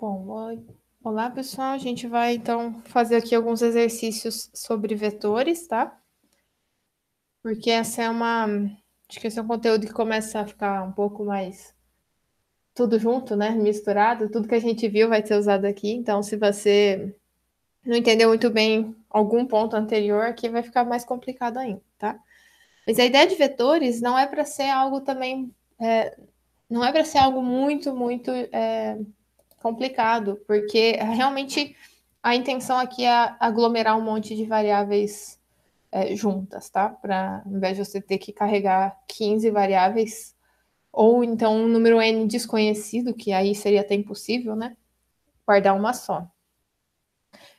Bom, olá pessoal, a gente vai então fazer aqui alguns exercícios sobre vetores, tá? Porque essa é uma. Acho que esse é um conteúdo que começa a ficar um pouco mais tudo junto, né? Misturado, tudo que a gente viu vai ser usado aqui. Então, se você não entendeu muito bem algum ponto anterior, aqui vai ficar mais complicado ainda, tá? Mas a ideia de vetores não é para ser algo também. É... não é para ser algo muito, muito. É complicado, porque realmente a intenção aqui é aglomerar um monte de variáveis é, juntas, tá? Para ao invés de você ter que carregar 15 variáveis, ou então um número n desconhecido, que aí seria até impossível, né? Guardar uma só.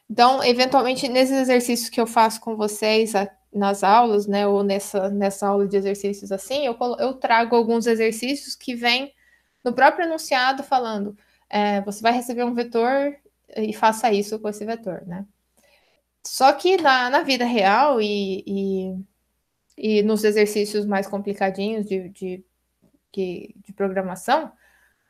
Então, eventualmente, nesses exercícios que eu faço com vocês a, nas aulas, né, ou nessa, nessa aula de exercícios assim, eu, eu trago alguns exercícios que vêm no próprio enunciado falando é, você vai receber um vetor e faça isso com esse vetor, né? Só que na, na vida real e, e, e, nos exercícios mais complicadinhos de, de, de, de programação,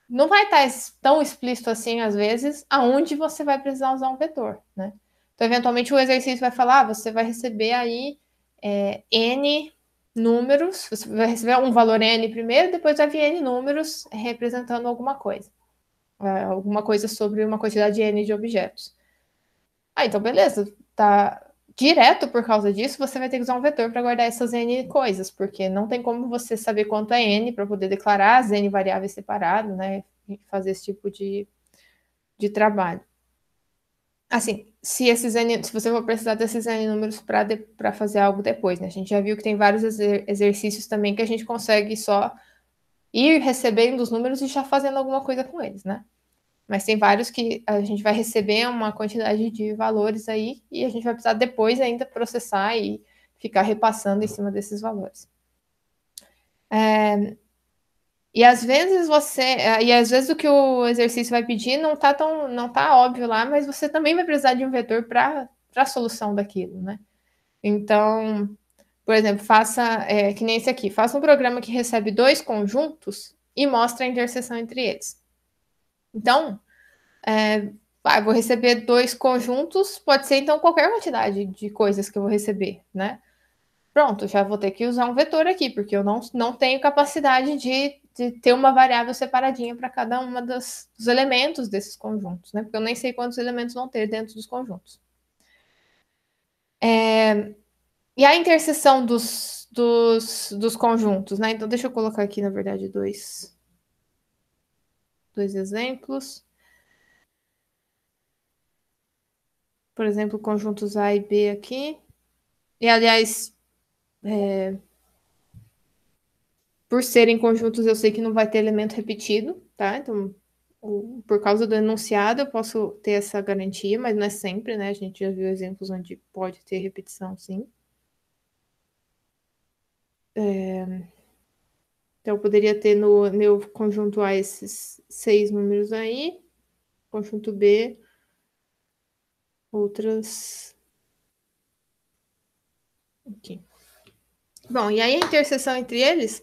não vai estar tão explícito assim, às vezes, aonde você vai precisar usar um vetor, né? Então, eventualmente, o exercício vai falar, ah, você vai receber aí é, N números, você vai receber um valor N primeiro, depois vai vir N números representando alguma coisa é, alguma coisa sobre uma quantidade N de objetos. Ah, então beleza, tá direto por causa disso, você vai ter que usar um vetor para guardar essas N coisas, porque não tem como você saber quanto é N para poder declarar as N variáveis separadas, né? fazer esse tipo de, de trabalho. Assim, se esses N, se você for precisar desses N números para fazer algo depois, né? A gente já viu que tem vários exercícios também que a gente consegue só ir recebendo os números e já fazendo alguma coisa com eles, né? Mas tem vários que a gente vai receber uma quantidade de valores aí e a gente vai precisar depois ainda processar e ficar repassando em cima desses valores. É, e às vezes você, e às vezes o que o exercício vai pedir não tá tão, não tá óbvio lá, mas você também vai precisar de um vetor para a solução daquilo, né? Então, por exemplo, faça é, que nem esse aqui, faça um programa que recebe dois conjuntos e mostra a interseção entre eles. Então, é, ah, vou receber dois conjuntos, pode ser então qualquer quantidade de coisas que eu vou receber, né? Pronto, já vou ter que usar um vetor aqui, porque eu não, não tenho capacidade de, de ter uma variável separadinha para cada um dos elementos desses conjuntos, né? Porque eu nem sei quantos elementos vão ter dentro dos conjuntos. É, e a interseção dos, dos, dos conjuntos, né? Então, deixa eu colocar aqui, na verdade, dois, dois exemplos. Por exemplo, conjuntos A e B aqui. E, aliás, é... por serem conjuntos, eu sei que não vai ter elemento repetido, tá? Então, por causa do enunciado, eu posso ter essa garantia, mas não é sempre, né? A gente já viu exemplos onde pode ter repetição, sim. É... Então, eu poderia ter no meu conjunto A esses seis números aí, conjunto B, outras. Aqui. Bom, e aí a interseção entre eles,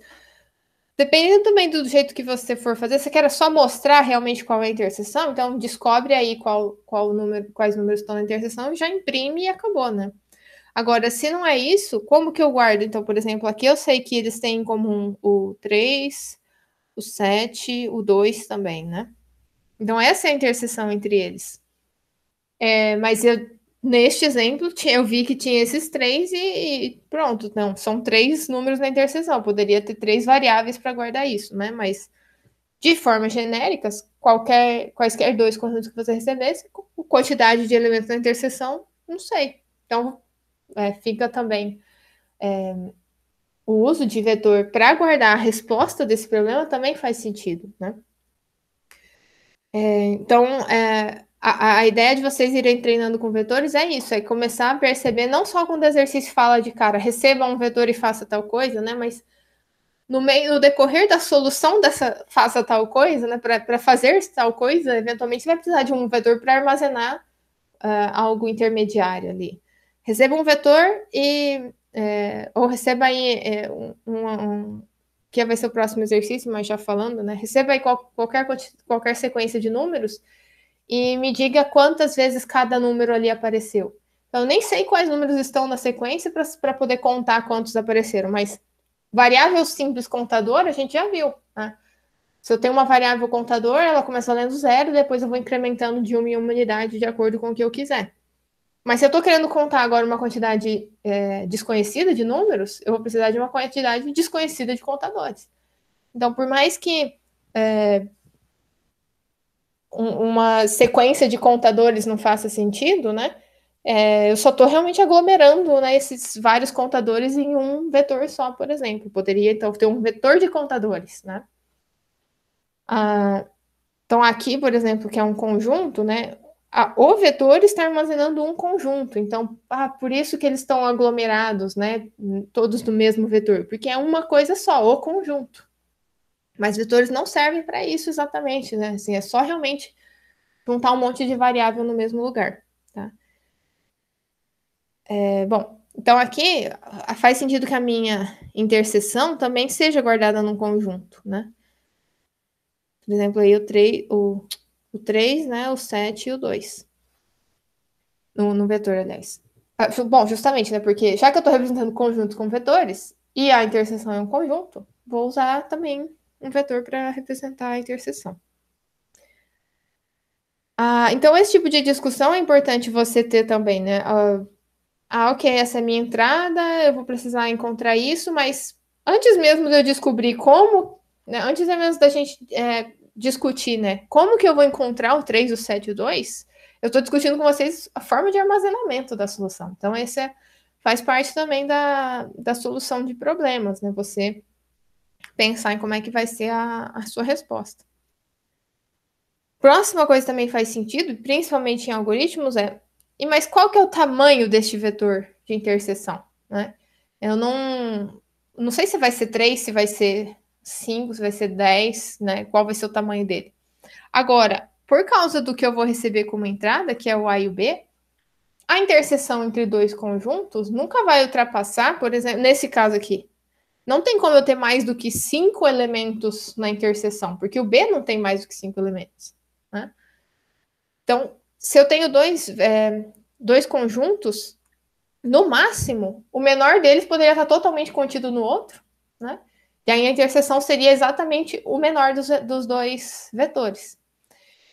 dependendo também do jeito que você for fazer, você quer só mostrar realmente qual é a interseção, então descobre aí qual, qual número, quais números estão na interseção, e já imprime e acabou, né? Agora, se não é isso, como que eu guardo? Então, por exemplo, aqui eu sei que eles têm em comum o 3, o 7, o 2 também, né? Então, essa é a interseção entre eles. É, mas eu, neste exemplo, eu vi que tinha esses três e, e pronto. Não, são três números na interseção. poderia ter três variáveis para guardar isso, né? Mas, de formas genéricas, qualquer, quaisquer dois conjuntos que você recebesse, quantidade de elementos na interseção, não sei. Então, é, fica também é, o uso de vetor para guardar a resposta desse problema também faz sentido, né? É, então, é, a, a, ideia de vocês irem treinando com vetores é isso, é começar a perceber, não só quando o exercício fala de cara, receba um vetor e faça tal coisa, né? Mas no meio, no decorrer da solução dessa faça tal coisa, né? Para fazer tal coisa, eventualmente vai precisar de um vetor para armazenar uh, algo intermediário ali receba um vetor e é, ou receba aí é, um, um, que vai ser o próximo exercício, mas já falando, né? Receba aí qual, qualquer, qualquer sequência de números e me diga quantas vezes cada número ali apareceu. Então, eu nem sei quais números estão na sequência para poder contar quantos apareceram, mas variável simples contador a gente já viu, né? Se eu tenho uma variável contador, ela começa lendo zero, depois eu vou incrementando de uma em uma unidade de acordo com o que eu quiser. Mas se eu estou querendo contar agora uma quantidade é, desconhecida de números, eu vou precisar de uma quantidade desconhecida de contadores. Então, por mais que é, um, uma sequência de contadores não faça sentido, né? É, eu só estou realmente aglomerando né, esses vários contadores em um vetor só, por exemplo. Poderia, então, ter um vetor de contadores, né? Ah, então, aqui, por exemplo, que é um conjunto, né? a, o vetor está armazenando um conjunto. Então, ah, por isso que eles estão aglomerados, né? Todos do mesmo vetor, porque é uma coisa só, o conjunto. Mas vetores não servem para isso exatamente, né? Assim, é só realmente juntar um monte de variável no mesmo lugar, tá? É, bom, então aqui faz sentido que a minha interseção também seja guardada num conjunto, né? Por exemplo, aí o, tre o o 3, né, o 7 e o 2. No, no vetor, aliás. Ah, bom, justamente, né, porque já que eu estou representando conjuntos com vetores, e a interseção é um conjunto, vou usar também um vetor para representar a interseção. Ah, então, esse tipo de discussão é importante você ter também, né? Ah, ah, ok, essa é a minha entrada, eu vou precisar encontrar isso, mas antes mesmo de eu descobrir como, né, antes mesmo da gente é, discutir, né? Como que eu vou encontrar o 3, o 7 e o 2? Eu estou discutindo com vocês a forma de armazenamento da solução. Então, esse é, faz parte também da, da solução de problemas, né? Você pensar em como é que vai ser a, a sua resposta. Próxima coisa também faz sentido, principalmente em algoritmos, é e mas qual que é o tamanho deste vetor de interseção? Né? Eu não, não sei se vai ser 3, se vai ser 5, se vai ser 10, né? Qual vai ser o tamanho dele. Agora, por causa do que eu vou receber como entrada, que é o A e o B, a interseção entre dois conjuntos nunca vai ultrapassar, por exemplo, nesse caso aqui. Não tem como eu ter mais do que cinco elementos na interseção, porque o B não tem mais do que cinco elementos. Né? Então, se eu tenho dois, é, dois conjuntos, no máximo, o menor deles poderia estar totalmente contido no outro, né? E aí a interseção seria exatamente o menor dos, dos dois vetores.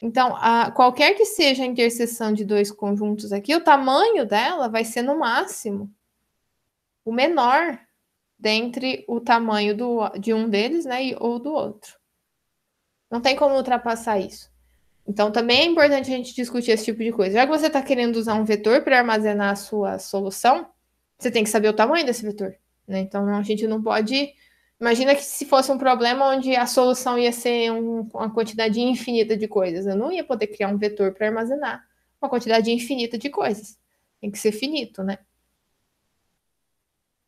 Então, a, qualquer que seja a interseção de dois conjuntos aqui, o tamanho dela vai ser no máximo o menor dentre o tamanho do, de um deles, né, e, ou do outro. Não tem como ultrapassar isso. Então, também é importante a gente discutir esse tipo de coisa. Já que você está querendo usar um vetor para armazenar a sua solução, você tem que saber o tamanho desse vetor. Né? Então, a gente não pode Imagina que se fosse um problema onde a solução ia ser um, uma quantidade infinita de coisas. Eu não ia poder criar um vetor para armazenar uma quantidade infinita de coisas. Tem que ser finito, né?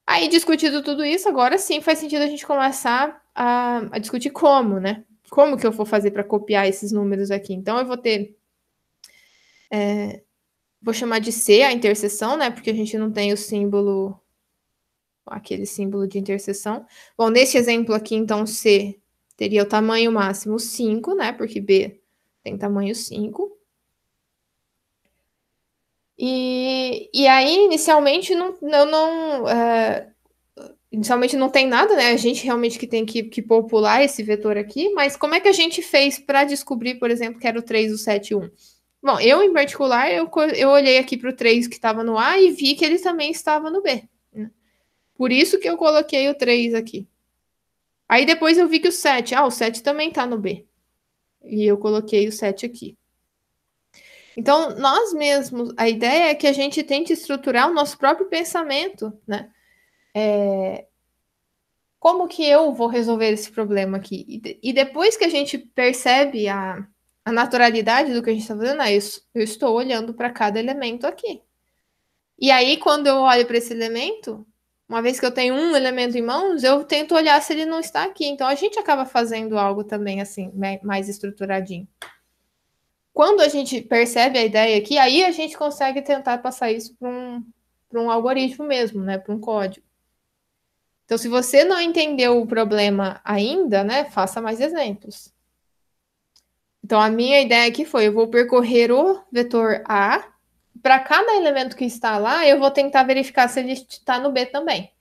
Aí, discutido tudo isso, agora sim faz sentido a gente começar a, a discutir como, né? Como que eu vou fazer para copiar esses números aqui? Então, eu vou ter. É, vou chamar de C a interseção, né? Porque a gente não tem o símbolo aquele símbolo de interseção. Bom, nesse exemplo aqui, então, C teria o tamanho máximo 5, né? Porque B tem tamanho 5. E, e aí, inicialmente, não, eu não... É, inicialmente não tem nada, né? A gente realmente que tem que, que popular esse vetor aqui, mas como é que a gente fez para descobrir, por exemplo, que era o 3, o 7 1? Bom, eu, em particular, eu, eu olhei aqui para o 3 que estava no A e vi que ele também estava no B. Por isso que eu coloquei o 3 aqui. Aí depois eu vi que o 7, ah, o 7 também tá no B. E eu coloquei o 7 aqui. Então, nós mesmos, a ideia é que a gente tente estruturar o nosso próprio pensamento, né? É... Como que eu vou resolver esse problema aqui? E, e depois que a gente percebe a, a naturalidade do que a gente está fazendo, ah, eu, eu estou olhando para cada elemento aqui. E aí, quando eu olho para esse elemento, uma vez que eu tenho um elemento em mãos, eu tento olhar se ele não está aqui. Então a gente acaba fazendo algo também assim, mais estruturadinho. Quando a gente percebe a ideia aqui, aí a gente consegue tentar passar isso para um, um algoritmo mesmo, né? Para um código. Então, se você não entendeu o problema ainda, né, faça mais exemplos. Então, a minha ideia aqui foi: eu vou percorrer o vetor A para cada elemento que está lá, eu vou tentar verificar se ele está no B também.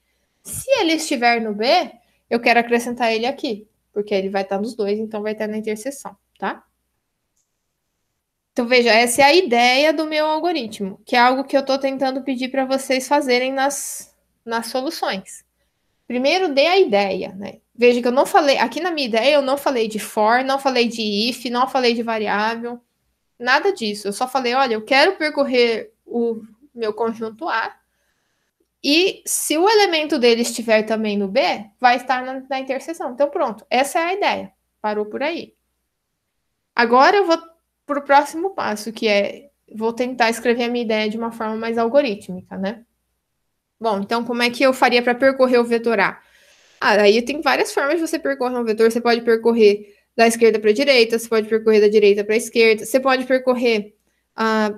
Se ele estiver no B, eu quero acrescentar ele aqui, porque ele vai estar nos dois, então vai estar na interseção, tá? Então, veja, essa é a ideia do meu algoritmo, que é algo que eu estou tentando pedir para vocês fazerem nas, nas soluções. Primeiro, dê a ideia, né? Veja que eu não falei, aqui na minha ideia, eu não falei de for, não falei de if, não falei de variável. Nada disso. Eu só falei, olha, eu quero percorrer o meu conjunto A. E se o elemento dele estiver também no B, vai estar na, na interseção. Então, pronto, essa é a ideia. Parou por aí. Agora eu vou para o próximo passo, que é vou tentar escrever a minha ideia de uma forma mais algorítmica, né? Bom, então como é que eu faria para percorrer o vetor A? Ah, aí tem várias formas de você percorrer um vetor. Você pode percorrer da esquerda para a direita, você pode percorrer da direita para a esquerda, você pode percorrer ah,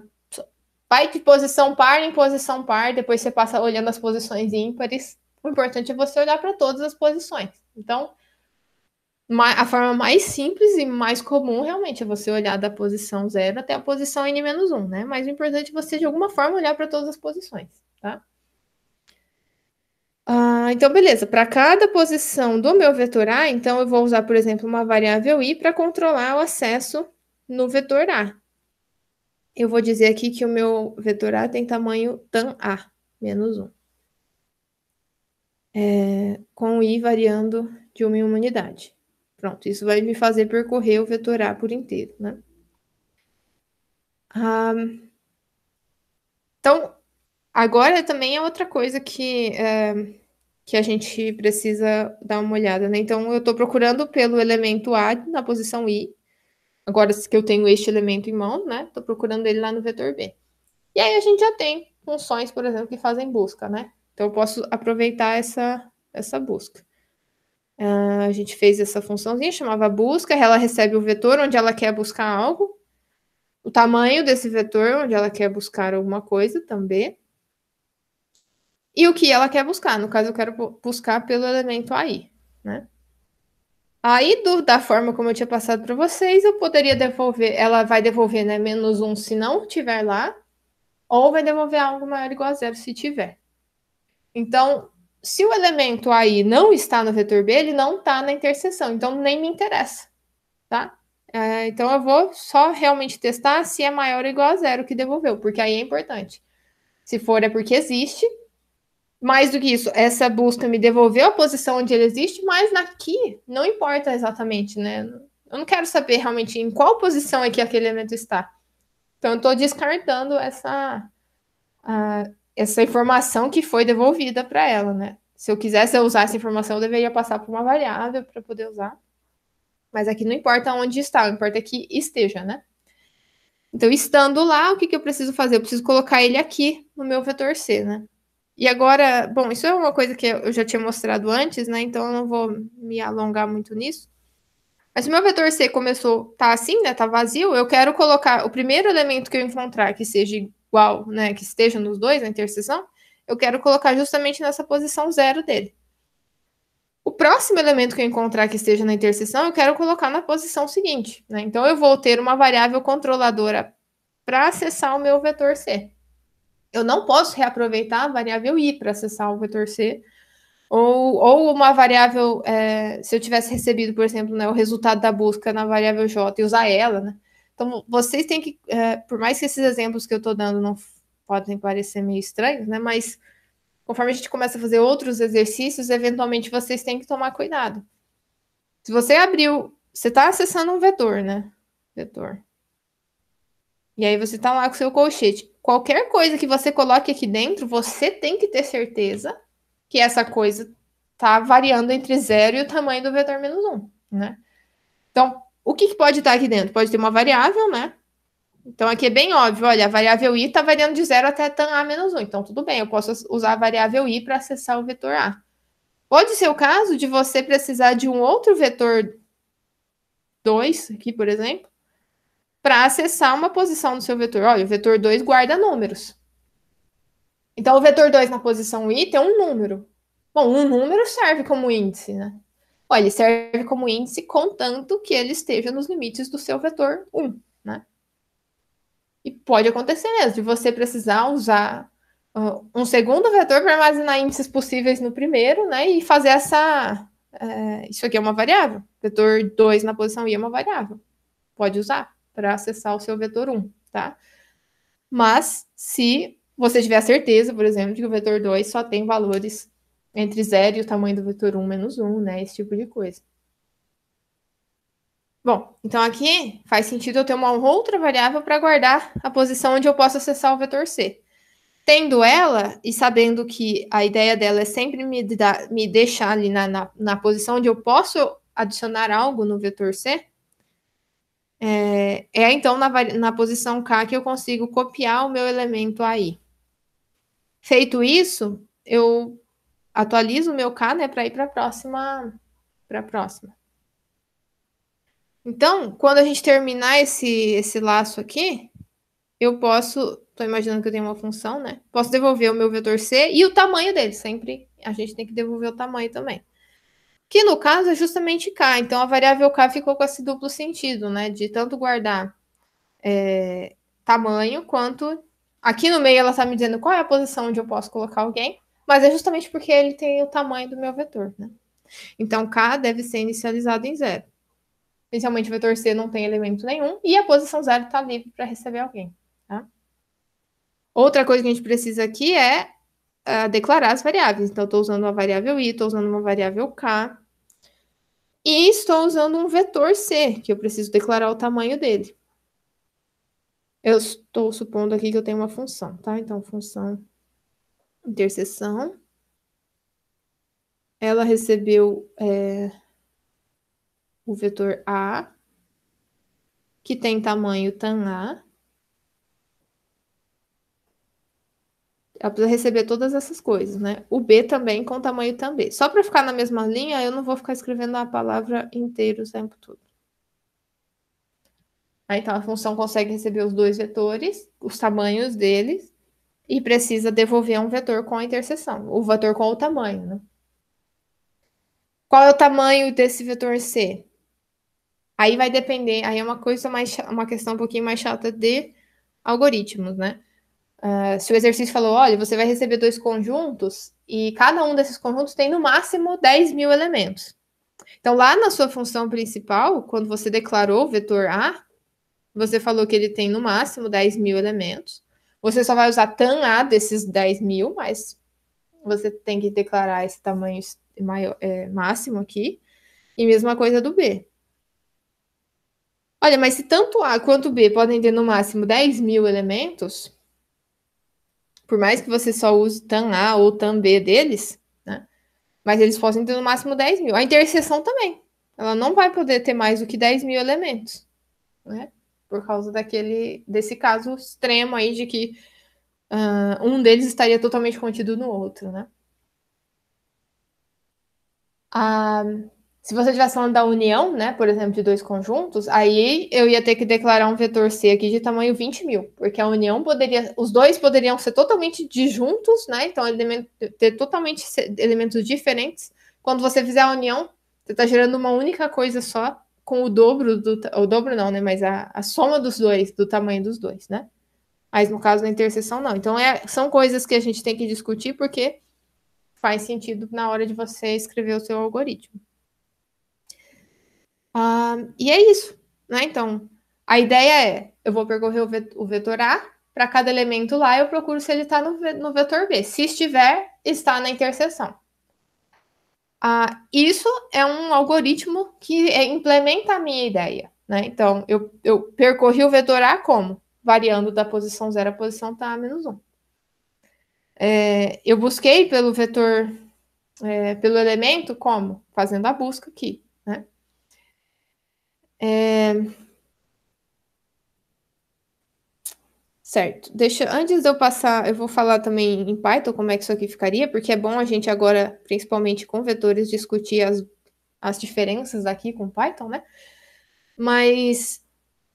vai de posição par em posição par, depois você passa olhando as posições ímpares. O importante é você olhar para todas as posições. Então, a forma mais simples e mais comum realmente é você olhar da posição zero até a posição n menos um, né? Mas o importante é você, de alguma forma, olhar para todas as posições, tá? Ah, então beleza. Para cada posição do meu vetor A, então eu vou usar, por exemplo, uma variável i para controlar o acesso no vetor A. Eu vou dizer aqui que o meu vetor A tem tamanho tan A, menos 1. É, com i variando de uma em uma unidade. Pronto, isso vai me fazer percorrer o vetor A por inteiro, né? Ah, então, agora também é outra coisa que... É, que a gente precisa dar uma olhada, né? Então, eu estou procurando pelo elemento A na posição I, agora que eu tenho este elemento em mão, né? Estou procurando ele lá no vetor B. E aí a gente já tem funções, por exemplo, que fazem busca, né? Então, eu posso aproveitar essa, essa busca. Uh, a gente fez essa funçãozinha, chamava busca, ela recebe o vetor onde ela quer buscar algo, o tamanho desse vetor onde ela quer buscar alguma coisa também, e o que ela quer buscar. No caso, eu quero buscar pelo elemento aí, né? Aí, do, da forma como eu tinha passado para vocês, eu poderia devolver, ela vai devolver né, menos 1 se não tiver lá, ou vai devolver algo maior ou igual a zero se tiver. Então, se o elemento aí não está no vetor B, ele não está na interseção, então nem me interessa, tá? É, então, eu vou só realmente testar se é maior ou igual a zero que devolveu, porque aí é importante. Se for, é porque existe, mais do que isso, essa busca me devolveu a posição onde ele existe, mas aqui não importa exatamente, né? Eu não quero saber realmente em qual posição é que aquele elemento está. Então, eu estou descartando essa, uh, essa informação que foi devolvida para ela, né? Se eu quisesse usar essa informação, eu deveria passar por uma variável para poder usar. Mas aqui não importa onde está, o importa é que esteja, né? Então, estando lá, o que, que eu preciso fazer? Eu preciso colocar ele aqui no meu vetor C, né? E agora, bom, isso é uma coisa que eu já tinha mostrado antes, né? Então eu não vou me alongar muito nisso. Mas se meu vetor C começou, tá assim, né? Tá vazio, eu quero colocar o primeiro elemento que eu encontrar que seja igual, né? Que esteja nos dois, na interseção, eu quero colocar justamente nessa posição zero dele. O próximo elemento que eu encontrar que esteja na interseção, eu quero colocar na posição seguinte, né? Então eu vou ter uma variável controladora para acessar o meu vetor C eu não posso reaproveitar a variável i para acessar o vetor C, ou, ou uma variável, é, se eu tivesse recebido, por exemplo, né, o resultado da busca na variável j e usar ela, né? Então, vocês têm que, é, por mais que esses exemplos que eu estou dando não podem parecer meio estranhos, né? Mas conforme a gente começa a fazer outros exercícios, eventualmente vocês têm que tomar cuidado. Se você abriu, você está acessando um vetor, né? Vetor. E aí você está lá com o seu colchete qualquer coisa que você coloque aqui dentro, você tem que ter certeza que essa coisa está variando entre zero e o tamanho do vetor menos um, né? Então, o que, que pode estar tá aqui dentro? Pode ter uma variável, né? Então, aqui é bem óbvio, olha, a variável i está variando de zero até tan a menos um. Então, tudo bem, eu posso usar a variável i para acessar o vetor a. Pode ser o caso de você precisar de um outro vetor 2, aqui, por exemplo, para acessar uma posição do seu vetor. Olha, o vetor 2 guarda números. Então, o vetor 2 na posição i tem um número. Bom, um número serve como índice, né? Olha, ele serve como índice contanto que ele esteja nos limites do seu vetor 1, um, né? E pode acontecer mesmo, de você precisar usar uh, um segundo vetor para armazenar índices possíveis no primeiro, né? E fazer essa. Uh, isso aqui é uma variável. Vetor 2 na posição i é uma variável. Pode usar para acessar o seu vetor 1, tá? Mas se você tiver a certeza, por exemplo, de que o vetor 2 só tem valores entre 0 e o tamanho do vetor 1 menos 1, né? Esse tipo de coisa. Bom, então aqui faz sentido eu ter uma outra variável para guardar a posição onde eu posso acessar o vetor C. Tendo ela e sabendo que a ideia dela é sempre me, dar, me deixar ali na, na, na posição onde eu posso adicionar algo no vetor C, é, é então na, na posição K que eu consigo copiar o meu elemento aí. Feito isso, eu atualizo o meu K né, para ir para a próxima. próxima. Então, quando a gente terminar esse, esse laço aqui, eu posso. Estou imaginando que eu tenho uma função, né? Posso devolver o meu vetor C e o tamanho dele. Sempre a gente tem que devolver o tamanho também que no caso é justamente K. Então a variável K ficou com esse duplo sentido, né? De tanto guardar é, tamanho quanto. Aqui no meio ela está me dizendo qual é a posição onde eu posso colocar alguém, mas é justamente porque ele tem o tamanho do meu vetor, né? Então K deve ser inicializado em zero. Inicialmente o vetor C não tem elemento nenhum e a posição zero está livre para receber alguém. Tá? Outra coisa que a gente precisa aqui é uh, declarar as variáveis. Então, estou usando uma variável i, estou usando uma variável k. E estou usando um vetor c, que eu preciso declarar o tamanho dele. Eu estou supondo aqui que eu tenho uma função, tá? Então, função interseção. Ela recebeu é, o vetor a, que tem tamanho tan a. Ela precisa receber todas essas coisas, né? O B também com tamanho também. Só para ficar na mesma linha, eu não vou ficar escrevendo a palavra inteira o tempo todo. Aí, então, a função consegue receber os dois vetores, os tamanhos deles, e precisa devolver um vetor com a interseção, o vetor com o tamanho, né? Qual é o tamanho desse vetor C? Aí vai depender, aí é uma coisa mais, uma questão um pouquinho mais chata de algoritmos, né? Uh, se o exercício falou, olha, você vai receber dois conjuntos e cada um desses conjuntos tem no máximo 10 mil elementos. Então, lá na sua função principal, quando você declarou o vetor A, você falou que ele tem no máximo 10 mil elementos. Você só vai usar tan A desses 10 mil, mas você tem que declarar esse tamanho maior, é, máximo aqui. E mesma coisa do B. Olha, mas se tanto A quanto B podem ter no máximo 10 mil elementos, por mais que você só use TAN A ou TAN B deles, né? Mas eles possam ter no máximo 10 mil. A interseção também. Ela não vai poder ter mais do que 10 mil elementos, né? Por causa daquele, desse caso extremo aí de que uh, um deles estaria totalmente contido no outro, né? Ah, uh... Se você estivesse falando da união, né, por exemplo, de dois conjuntos, aí eu ia ter que declarar um vetor C aqui de tamanho 20 mil, porque a união poderia, os dois poderiam ser totalmente disjuntos, né, então elemento, ter totalmente elementos diferentes. Quando você fizer a união, você está gerando uma única coisa só, com o dobro do, o dobro não, né, mas a, a soma dos dois, do tamanho dos dois, né. Mas no caso da interseção, não. Então, é, são coisas que a gente tem que discutir porque faz sentido na hora de você escrever o seu algoritmo e é isso, né? Então, a ideia é, eu vou percorrer o, vetor A, para cada elemento lá eu procuro se ele está no, no vetor B. Se estiver, está na interseção. Ah, isso é um algoritmo que é, implementa a minha ideia. Né? Então, eu, eu, percorri o vetor A como? Variando da posição 0 à posição tá menos 1. É, eu busquei pelo vetor, é, pelo elemento como? Fazendo a busca aqui. É... Certo. Deixa, antes de eu passar, eu vou falar também em Python como é que isso aqui ficaria, porque é bom a gente agora, principalmente com vetores, discutir as, as diferenças daqui com Python, né? Mas.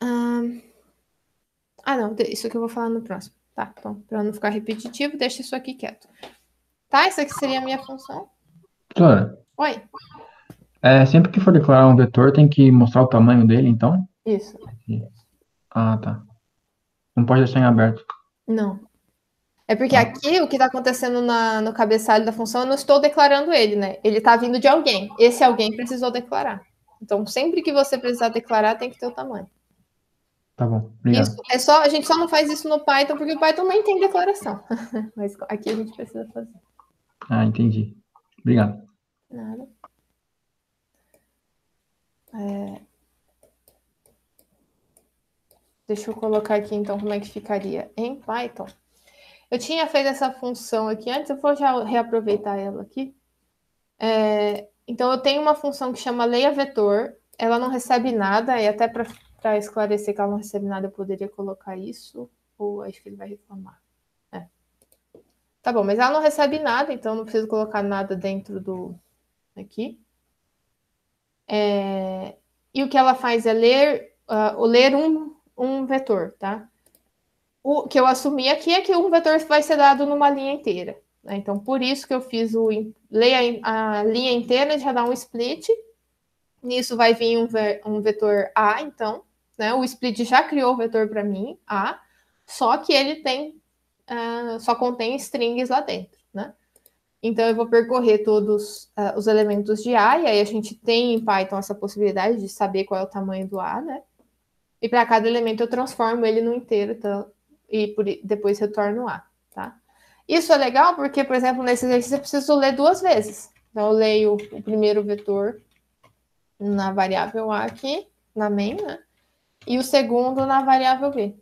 Ah, não, isso aqui eu vou falar no próximo. Tá, então, para não ficar repetitivo, deixa isso aqui quieto. Tá? Isso aqui seria a minha função? Claro. Oi. É, sempre que for declarar um vetor, tem que mostrar o tamanho dele, então? Isso. Ah, tá. Não pode deixar em aberto. Não. É porque tá. aqui o que está acontecendo na, no cabeçalho da função, eu não estou declarando ele, né? Ele está vindo de alguém. Esse alguém precisou declarar. Então, sempre que você precisar declarar, tem que ter o tamanho. Tá bom. Obrigado. Isso, é só, a gente só não faz isso no Python, porque o Python nem tem declaração. Mas aqui a gente precisa fazer. Ah, entendi. Obrigado. Nada. É... Deixa eu colocar aqui então como é que ficaria em Python. Eu tinha feito essa função aqui antes, eu vou já reaproveitar ela aqui. É... Então eu tenho uma função que chama leia vetor, ela não recebe nada, e até para esclarecer que ela não recebe nada, eu poderia colocar isso, ou acho que ele vai reclamar. É. Tá bom, mas ela não recebe nada, então não preciso colocar nada dentro do aqui. É, e o que ela faz é ler, uh, ler um, um vetor, tá? O que eu assumi aqui é que um vetor vai ser dado numa linha inteira. Né? Então, por isso que eu fiz o ler a linha inteira, já dá um split. Nisso vai vir um, ver, um vetor A, então. Né? O split já criou o vetor para mim, A, só que ele tem, uh, só contém strings lá dentro, né? Então, eu vou percorrer todos uh, os elementos de A, e aí a gente tem em Python essa possibilidade de saber qual é o tamanho do A, né? E para cada elemento eu transformo ele no inteiro então, e por, depois retorno A, tá? Isso é legal porque, por exemplo, nesse exercício eu preciso ler duas vezes. Então, eu leio o primeiro vetor na variável A aqui, na main, né? E o segundo na variável B.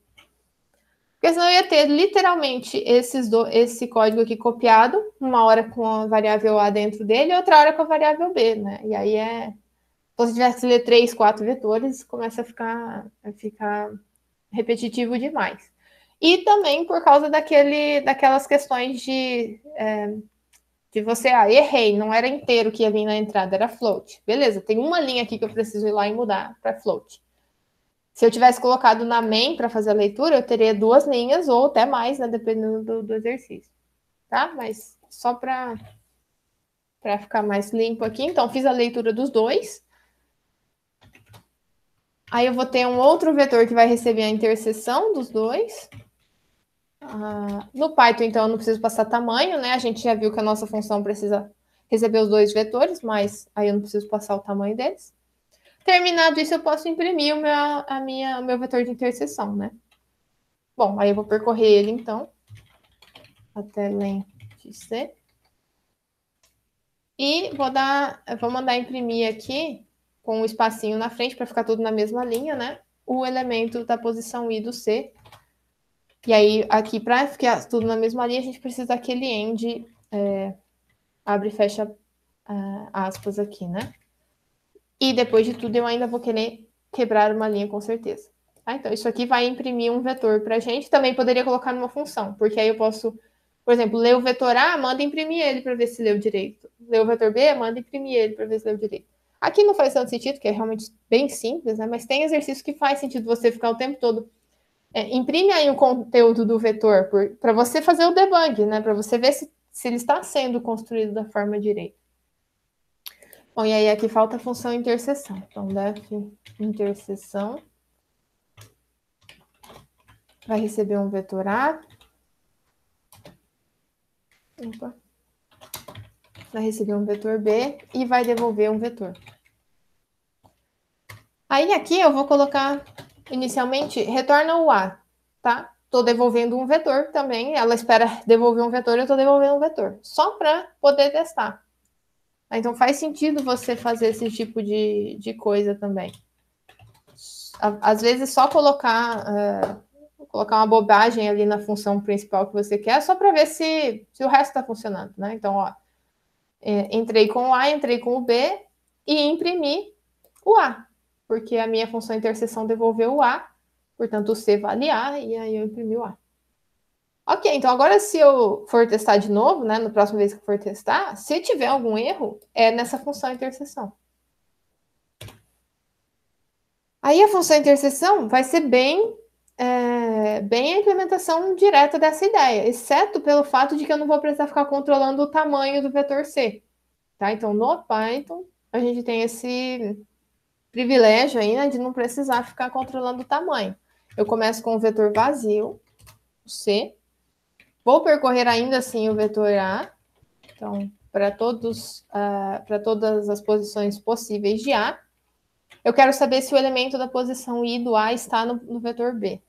Porque senão eu ia ter literalmente esses do, esse código aqui copiado, uma hora com a variável A dentro dele, outra hora com a variável B, né? E aí é. Então, se você tivesse que ler três, quatro vetores, começa a ficar, a ficar repetitivo demais. E também por causa daquele, daquelas questões de, é, de você, ah, errei, não era inteiro que ia vir na entrada, era float. Beleza, tem uma linha aqui que eu preciso ir lá e mudar para float. Se eu tivesse colocado na main para fazer a leitura, eu teria duas linhas ou até mais, né, dependendo do, do exercício. Tá? Mas só para para ficar mais limpo aqui. Então, fiz a leitura dos dois. Aí eu vou ter um outro vetor que vai receber a interseção dos dois. Ah, no Python, então, eu não preciso passar tamanho, né? A gente já viu que a nossa função precisa receber os dois vetores, mas aí eu não preciso passar o tamanho deles. Terminado isso, eu posso imprimir o meu, a minha, o meu vetor de interseção, né? Bom, aí eu vou percorrer ele, então, até lente C. E vou dar, vou mandar imprimir aqui, com o um espacinho na frente, para ficar tudo na mesma linha, né? O elemento da posição I do C. E aí, aqui, para ficar tudo na mesma linha, a gente precisa daquele end, é, abre e fecha ah, aspas aqui, né? E depois de tudo, eu ainda vou querer quebrar uma linha com certeza. Ah, então, isso aqui vai imprimir um vetor para a gente. Também poderia colocar numa função, porque aí eu posso, por exemplo, ler o vetor A, manda imprimir ele para ver se leu direito. Ler o vetor B, manda imprimir ele para ver se leu direito. Aqui não faz tanto sentido, que é realmente bem simples, né? Mas tem exercício que faz sentido você ficar o tempo todo. É, imprime aí o conteúdo do vetor para você fazer o debug, né? Para você ver se, se ele está sendo construído da forma direita. Bom, e aí aqui falta a função interseção. Então, def interseção vai receber um vetor A. Opa. Vai receber um vetor B e vai devolver um vetor. Aí aqui eu vou colocar inicialmente, retorna o A, tá? Estou devolvendo um vetor também, ela espera devolver um vetor, eu estou devolvendo um vetor. Só para poder testar. Ah, então faz sentido você fazer esse tipo de, de coisa também. Às vezes só colocar, uh, colocar uma bobagem ali na função principal que você quer, só para ver se, se o resto está funcionando, né? Então, ó, é, entrei com o A, entrei com o B e imprimi o A, porque a minha função interseção devolveu o A, portanto o C vale A, e aí eu imprimi o A. Ok, então agora se eu for testar de novo, né, na próxima vez que eu for testar, se tiver algum erro, é nessa função interseção. Aí a função interseção vai ser bem, é, bem a implementação direta dessa ideia, exceto pelo fato de que eu não vou precisar ficar controlando o tamanho do vetor C. Tá? Então, no Python, a gente tem esse privilégio aí, né, de não precisar ficar controlando o tamanho. Eu começo com o vetor vazio, o C, Vou percorrer ainda assim o vetor A. Então, para todos, uh, para todas as posições possíveis de A, eu quero saber se o elemento da posição I do A está no, no vetor B.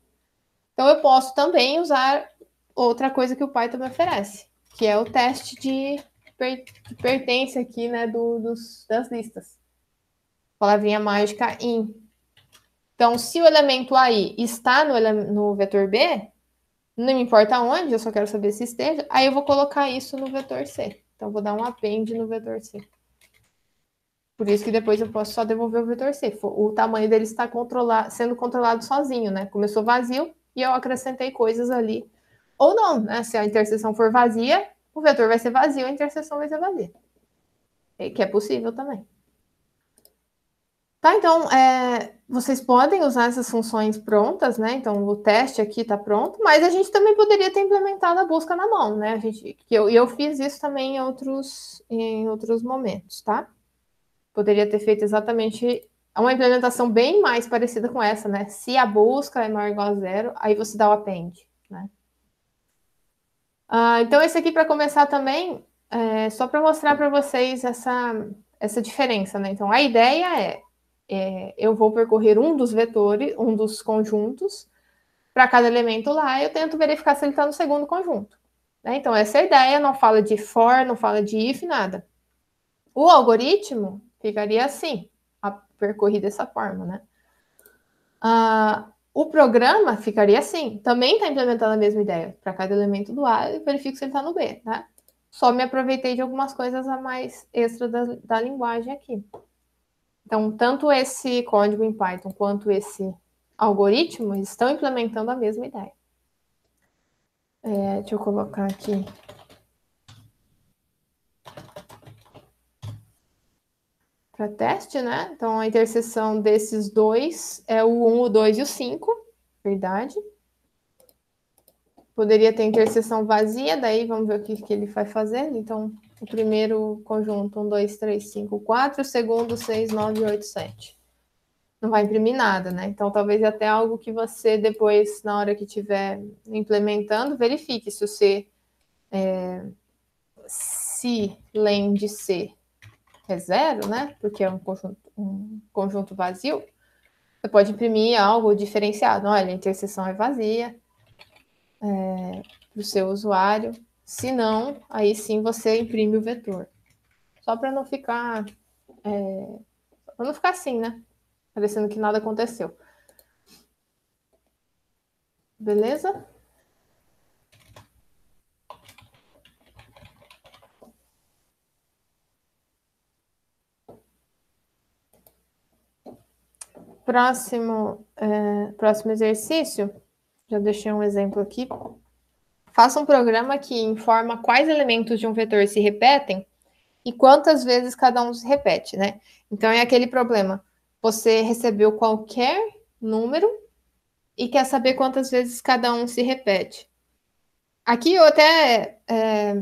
Então, eu posso também usar outra coisa que o Python me oferece, que é o teste de, per, de pertence aqui, né, do, dos, das listas. Palavrinha mágica in. Então, se o elemento AI está no, no vetor B, não me importa onde, eu só quero saber se esteja, aí eu vou colocar isso no vetor C. Então, vou dar um append no vetor C. Por isso que depois eu posso só devolver o vetor C. O tamanho dele está controla sendo controlado sozinho, né? Começou vazio e eu acrescentei coisas ali. Ou não, né? Se a interseção for vazia, o vetor vai ser vazio, a interseção vai ser vazia. É que é possível também. Tá, então, é, vocês podem usar essas funções prontas, né? Então, o teste aqui está pronto, mas a gente também poderia ter implementado a busca na mão, né? A gente, eu, eu fiz isso também em outros, em outros momentos, tá? Poderia ter feito exatamente uma implementação bem mais parecida com essa, né? Se a busca é maior ou igual a zero, aí você dá o append, né? Ah, então, esse aqui, para começar também, é só para mostrar para vocês essa, essa diferença, né? Então, a ideia é é, eu vou percorrer um dos vetores, um dos conjuntos, para cada elemento lá, eu tento verificar se ele está no segundo conjunto. Né? Então, essa é a ideia, não fala de for, não fala de if, nada. O algoritmo ficaria assim, percorrido dessa forma, né? Uh, o programa ficaria assim, também está implementando a mesma ideia. Para cada elemento do A, eu verifico se ele está no B, né? Só me aproveitei de algumas coisas a mais extra da, da linguagem aqui. Então, tanto esse código em Python quanto esse algoritmo estão implementando a mesma ideia. É, deixa eu colocar aqui. Para teste, né? Então, a interseção desses dois é o 1, o 2 e o 5, verdade. Poderia ter interseção vazia, daí vamos ver o que, que ele vai fazendo. Então, o primeiro conjunto, 1, 2, 3, 5, 4. O segundo, 6, 9, 8, 7. Não vai imprimir nada, né? Então, talvez até algo que você depois, na hora que estiver implementando, verifique se o C é, se len de C é zero, né? Porque é um conjunto, um conjunto vazio. Você pode imprimir algo diferenciado. Olha, a interseção é vazia é, para o seu usuário. Se não, aí sim você imprime o vetor. Só para não ficar. É, não ficar assim, né? Parecendo que nada aconteceu. Beleza? Próximo, é, próximo exercício, já deixei um exemplo aqui Faça um programa que informa quais elementos de um vetor se repetem e quantas vezes cada um se repete, né? Então é aquele problema. Você recebeu qualquer número e quer saber quantas vezes cada um se repete. Aqui eu até é,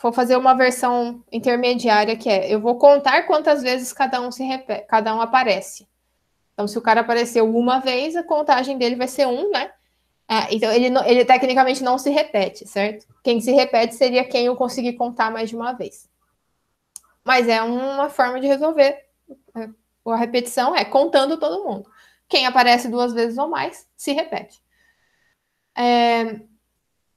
vou fazer uma versão intermediária que é: eu vou contar quantas vezes cada um se repete, cada um aparece. Então, se o cara apareceu uma vez, a contagem dele vai ser um, né? Ah, então ele, ele tecnicamente não se repete, certo? Quem se repete seria quem eu conseguir contar mais de uma vez. Mas é uma forma de resolver. A repetição é contando todo mundo. Quem aparece duas vezes ou mais se repete. É,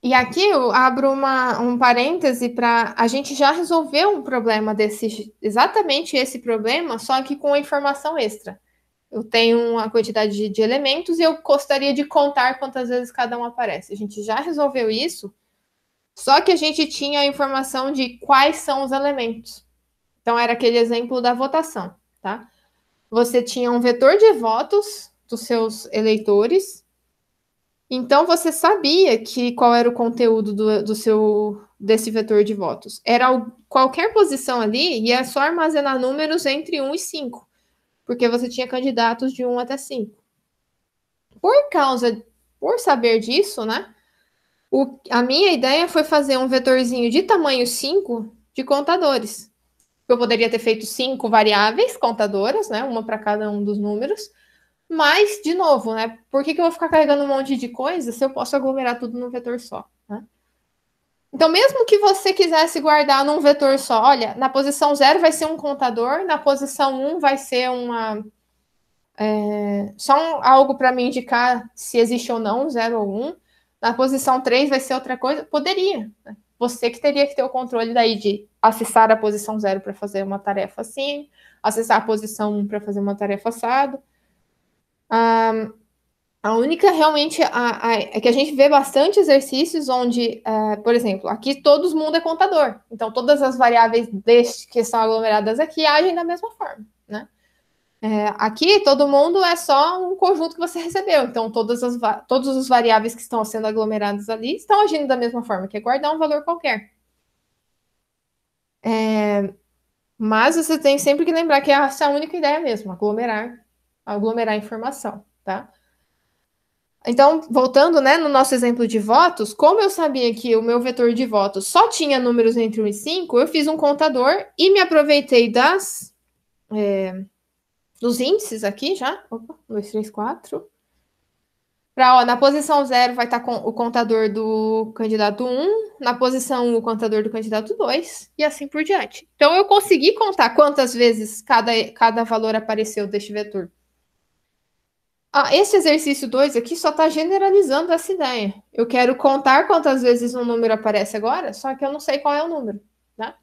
e aqui eu abro uma, um parêntese para a gente já resolveu um problema desse exatamente esse problema, só que com informação extra eu tenho uma quantidade de, de, elementos e eu gostaria de contar quantas vezes cada um aparece. A gente já resolveu isso, só que a gente tinha a informação de quais são os elementos. Então, era aquele exemplo da votação, tá? Você tinha um vetor de votos dos seus eleitores, então você sabia que qual era o conteúdo do, do seu desse vetor de votos. Era qualquer posição ali ia só armazenar números entre 1 e 5 porque você tinha candidatos de 1 até 5. Por causa, por saber disso, né? O, a minha ideia foi fazer um vetorzinho de tamanho 5 de contadores. Eu poderia ter feito cinco variáveis contadoras, né? Uma para cada um dos números. Mas, de novo, né? Por que, que eu vou ficar carregando um monte de coisa se eu posso aglomerar tudo num vetor só? Então, mesmo que você quisesse guardar num vetor só, olha, na posição 0 vai ser um contador, na posição 1 um vai ser uma. É, só um, algo para me indicar se existe ou não, 0 ou 1. Um. Na posição 3 vai ser outra coisa. Poderia. Né? Você que teria que ter o controle daí de acessar a posição 0 para fazer uma tarefa assim, acessar a posição 1 um para fazer uma tarefa assado. Ah, a única realmente a, a, é que a gente vê bastante exercícios onde, uh, por exemplo, aqui todo mundo é contador. Então, todas as variáveis deste que são aglomeradas aqui agem da mesma forma, né? É, aqui, todo mundo é só um conjunto que você recebeu. Então, todas as, todos os variáveis que estão sendo aglomeradas ali estão agindo da mesma forma, que é guardar um valor qualquer. É, mas você tem sempre que lembrar que essa é a única ideia mesmo, aglomerar, aglomerar informação, tá? Então, voltando né, no nosso exemplo de votos, como eu sabia que o meu vetor de votos só tinha números entre 1 e 5, eu fiz um contador e me aproveitei das é, dos índices aqui já. Opa, 2, 3, 4. Para, na posição 0 vai estar tá com o contador do candidato 1, um, na posição 1 o contador do candidato 2 e assim por diante. Então, eu consegui contar quantas vezes cada, cada valor apareceu deste vetor. Ah, esse exercício 2 aqui só está generalizando essa ideia. Eu quero contar quantas vezes um número aparece agora, só que eu não sei qual é o número. Né?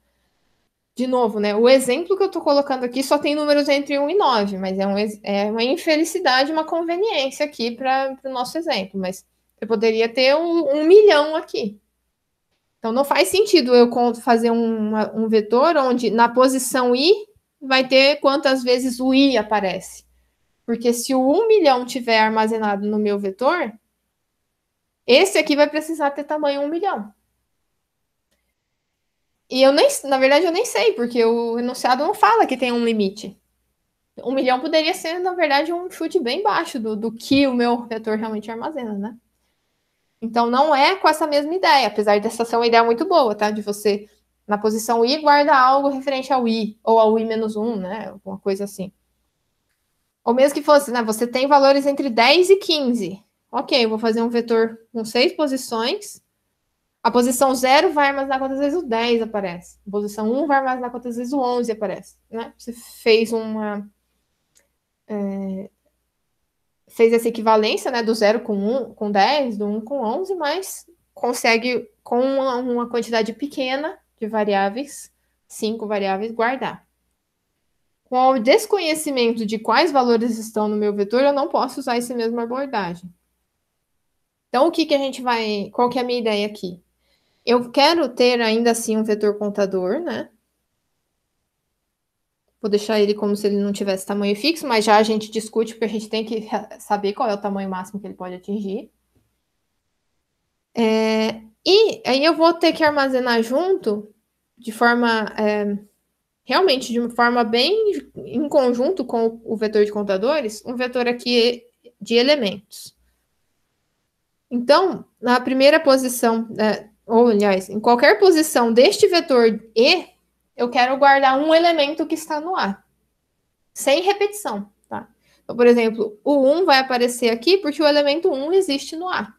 De novo, né? O exemplo que eu estou colocando aqui só tem números entre 1 e 9, mas é, um, é uma infelicidade, uma conveniência aqui para o nosso exemplo. Mas eu poderia ter um, um, milhão aqui. Então não faz sentido eu fazer um, uma, um vetor onde na posição i vai ter quantas vezes o i aparece. Porque se o 1 milhão tiver armazenado no meu vetor, esse aqui vai precisar ter tamanho 1 milhão. E eu nem, na verdade, eu nem sei, porque o enunciado não fala que tem um limite. Um milhão poderia ser, na verdade, um chute bem baixo do, do que o meu vetor realmente armazena, né? Então não é com essa mesma ideia, apesar dessa ser uma ideia muito boa, tá? De você, na posição i, guarda algo referente ao i, ou ao i menos 1, né? Alguma coisa assim. Ou mesmo que fosse, né? Você tem valores entre 10 e 15. Ok, eu vou fazer um vetor com seis posições. A posição 0 vai armazenar quantas vezes o 10 aparece. A posição 1 um vai armazenar quantas vezes o 11 aparece. Né? Você fez uma. É, fez essa equivalência né, do 0 com 1 um, com 10, do 1 um com 11, mas consegue, com uma, uma quantidade pequena de variáveis, cinco variáveis, guardar. Com o desconhecimento de quais valores estão no meu vetor, eu não posso usar essa mesma abordagem. Então, o que, que a gente vai. Qual que é a minha ideia aqui? Eu quero ter ainda assim um vetor contador, né? Vou deixar ele como se ele não tivesse tamanho fixo, mas já a gente discute, porque a gente tem que saber qual é o tamanho máximo que ele pode atingir. É, e aí eu vou ter que armazenar junto, de forma é, realmente de uma forma bem em conjunto com o vetor de contadores, um vetor aqui de elementos. Então, na primeira posição, né, ou aliás, em qualquer posição deste vetor E, eu quero guardar um elemento que está no A, sem repetição. Tá? Então, por exemplo, o 1 vai aparecer aqui porque o elemento 1 existe no A.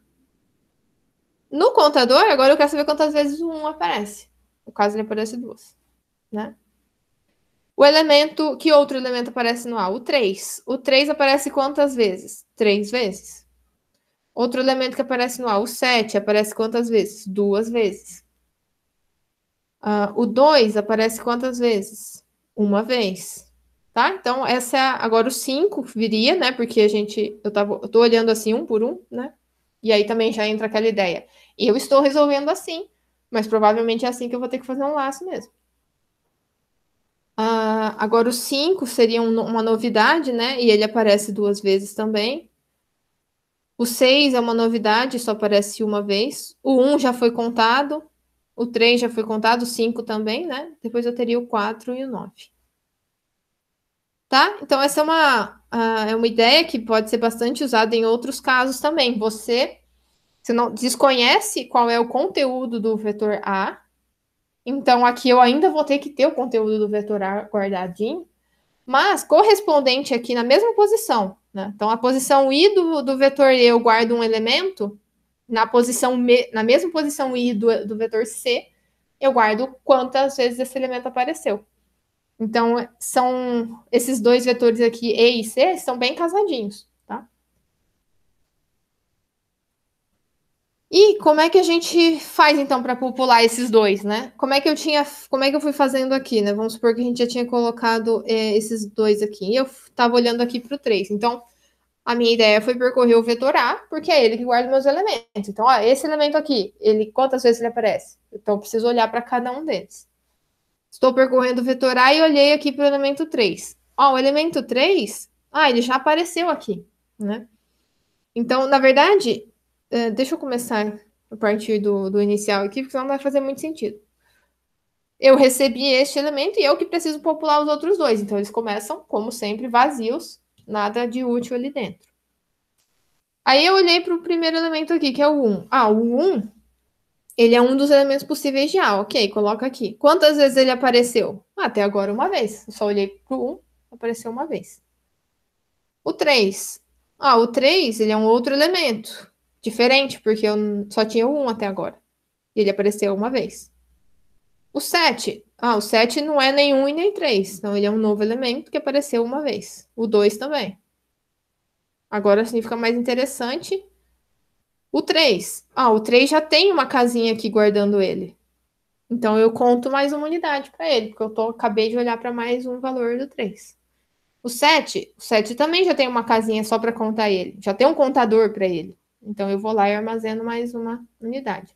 No contador, agora eu quero saber quantas vezes o 1 aparece. No caso, ele aparece duas. Né? O elemento, que outro elemento aparece no A? O 3. O 3 aparece quantas vezes? Três vezes. Outro elemento que aparece no A, o 7, aparece quantas vezes? Duas vezes. Uh, o 2 aparece quantas vezes? Uma vez. Tá? Então, essa é a, agora o 5 viria, né? Porque a gente. Eu, tava, eu tô olhando assim um por um, né? E aí também já entra aquela ideia. Eu estou resolvendo assim, mas provavelmente é assim que eu vou ter que fazer um laço mesmo. Uh, agora, o 5 seria um, uma novidade, né? E ele aparece duas vezes também. O 6 é uma novidade, só aparece uma vez. O 1 um já foi contado. O 3 já foi contado, o 5 também, né? Depois eu teria o 4 e o 9. Tá? Então, essa é uma, uh, é uma ideia que pode ser bastante usada em outros casos também. Você, você não desconhece qual é o conteúdo do vetor A, então, aqui eu ainda vou ter que ter o conteúdo do vetor A guardadinho, mas correspondente aqui na mesma posição. Né? Então, a posição I do, do vetor E eu guardo um elemento, na, posição me, na mesma posição I do, do vetor C, eu guardo quantas vezes esse elemento apareceu. Então, são esses dois vetores aqui, E e C, são bem casadinhos. E como é que a gente faz então para popular esses dois, né? Como é que eu tinha, como é que eu fui fazendo aqui, né? Vamos supor que a gente já tinha colocado é, esses dois aqui. E eu estava olhando aqui para o 3. Então, a minha ideia foi percorrer o vetor A, porque é ele que guarda meus elementos. Então, ó, esse elemento aqui, ele quantas vezes ele aparece? Então, eu preciso olhar para cada um deles. Estou percorrendo o vetor A e olhei aqui para o elemento 3. Ó, o elemento 3, ah, ele já apareceu aqui, né? Então, na verdade, é, deixa eu começar a partir do, do inicial aqui, porque senão não vai fazer muito sentido. Eu recebi este elemento e eu que preciso popular os outros dois. Então, eles começam, como sempre, vazios, nada de útil ali dentro. Aí eu olhei para o primeiro elemento aqui, que é o 1. Ah, o 1, ele é um dos elementos possíveis de A. Ok, coloca aqui. Quantas vezes ele apareceu? Até agora, uma vez. Eu só olhei para o 1, apareceu uma vez. O 3. Ah, o 3, ele é um outro elemento diferente, porque eu só tinha um até agora. E ele apareceu uma vez. O 7. Ah, o 7 não é nem 1 um e nem 3. Então, ele é um novo elemento que apareceu uma vez. O 2 também. Agora assim fica mais interessante. O 3. Ah, o 3 já tem uma casinha aqui guardando ele. Então eu conto mais uma unidade para ele, porque eu tô, acabei de olhar para mais um valor do 3. O 7, o 7 também já tem uma casinha só para contar ele. Já tem um contador para ele. Então, eu vou lá e armazeno mais uma unidade.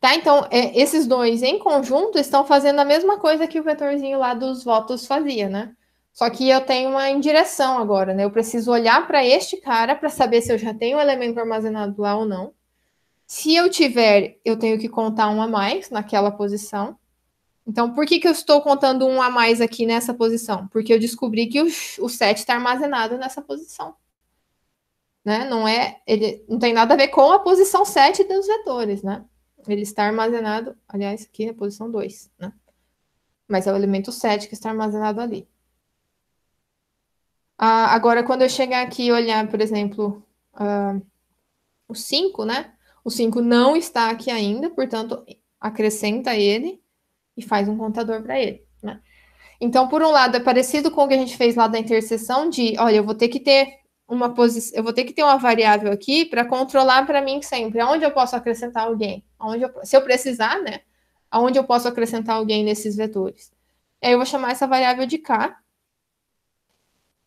Tá? Então, é, esses dois em conjunto estão fazendo a mesma coisa que o vetorzinho lá dos votos fazia, né? Só que eu tenho uma indireção agora, né? Eu preciso olhar para este cara para saber se eu já tenho o elemento armazenado lá ou não. Se eu tiver, eu tenho que contar um a mais naquela posição. Então, por que, que eu estou contando um a mais aqui nessa posição? Porque eu descobri que o, o set está armazenado nessa posição né? Não é, ele não tem nada a ver com a posição 7 dos vetores, né? Ele está armazenado, aliás, aqui na é posição 2, né? Mas é o elemento 7 que está armazenado ali. Ah, agora, quando eu chegar aqui e olhar, por exemplo, ah, o 5, né? O 5 não está aqui ainda, portanto, acrescenta ele e faz um contador para ele, né? Então, por um lado, é parecido com o que a gente fez lá da interseção de, olha, eu vou ter que ter uma posição, eu vou ter que ter uma variável aqui para controlar para mim sempre aonde eu posso acrescentar alguém, onde eu, se eu precisar, né? Aonde eu posso acrescentar alguém nesses vetores. E aí eu vou chamar essa variável de k.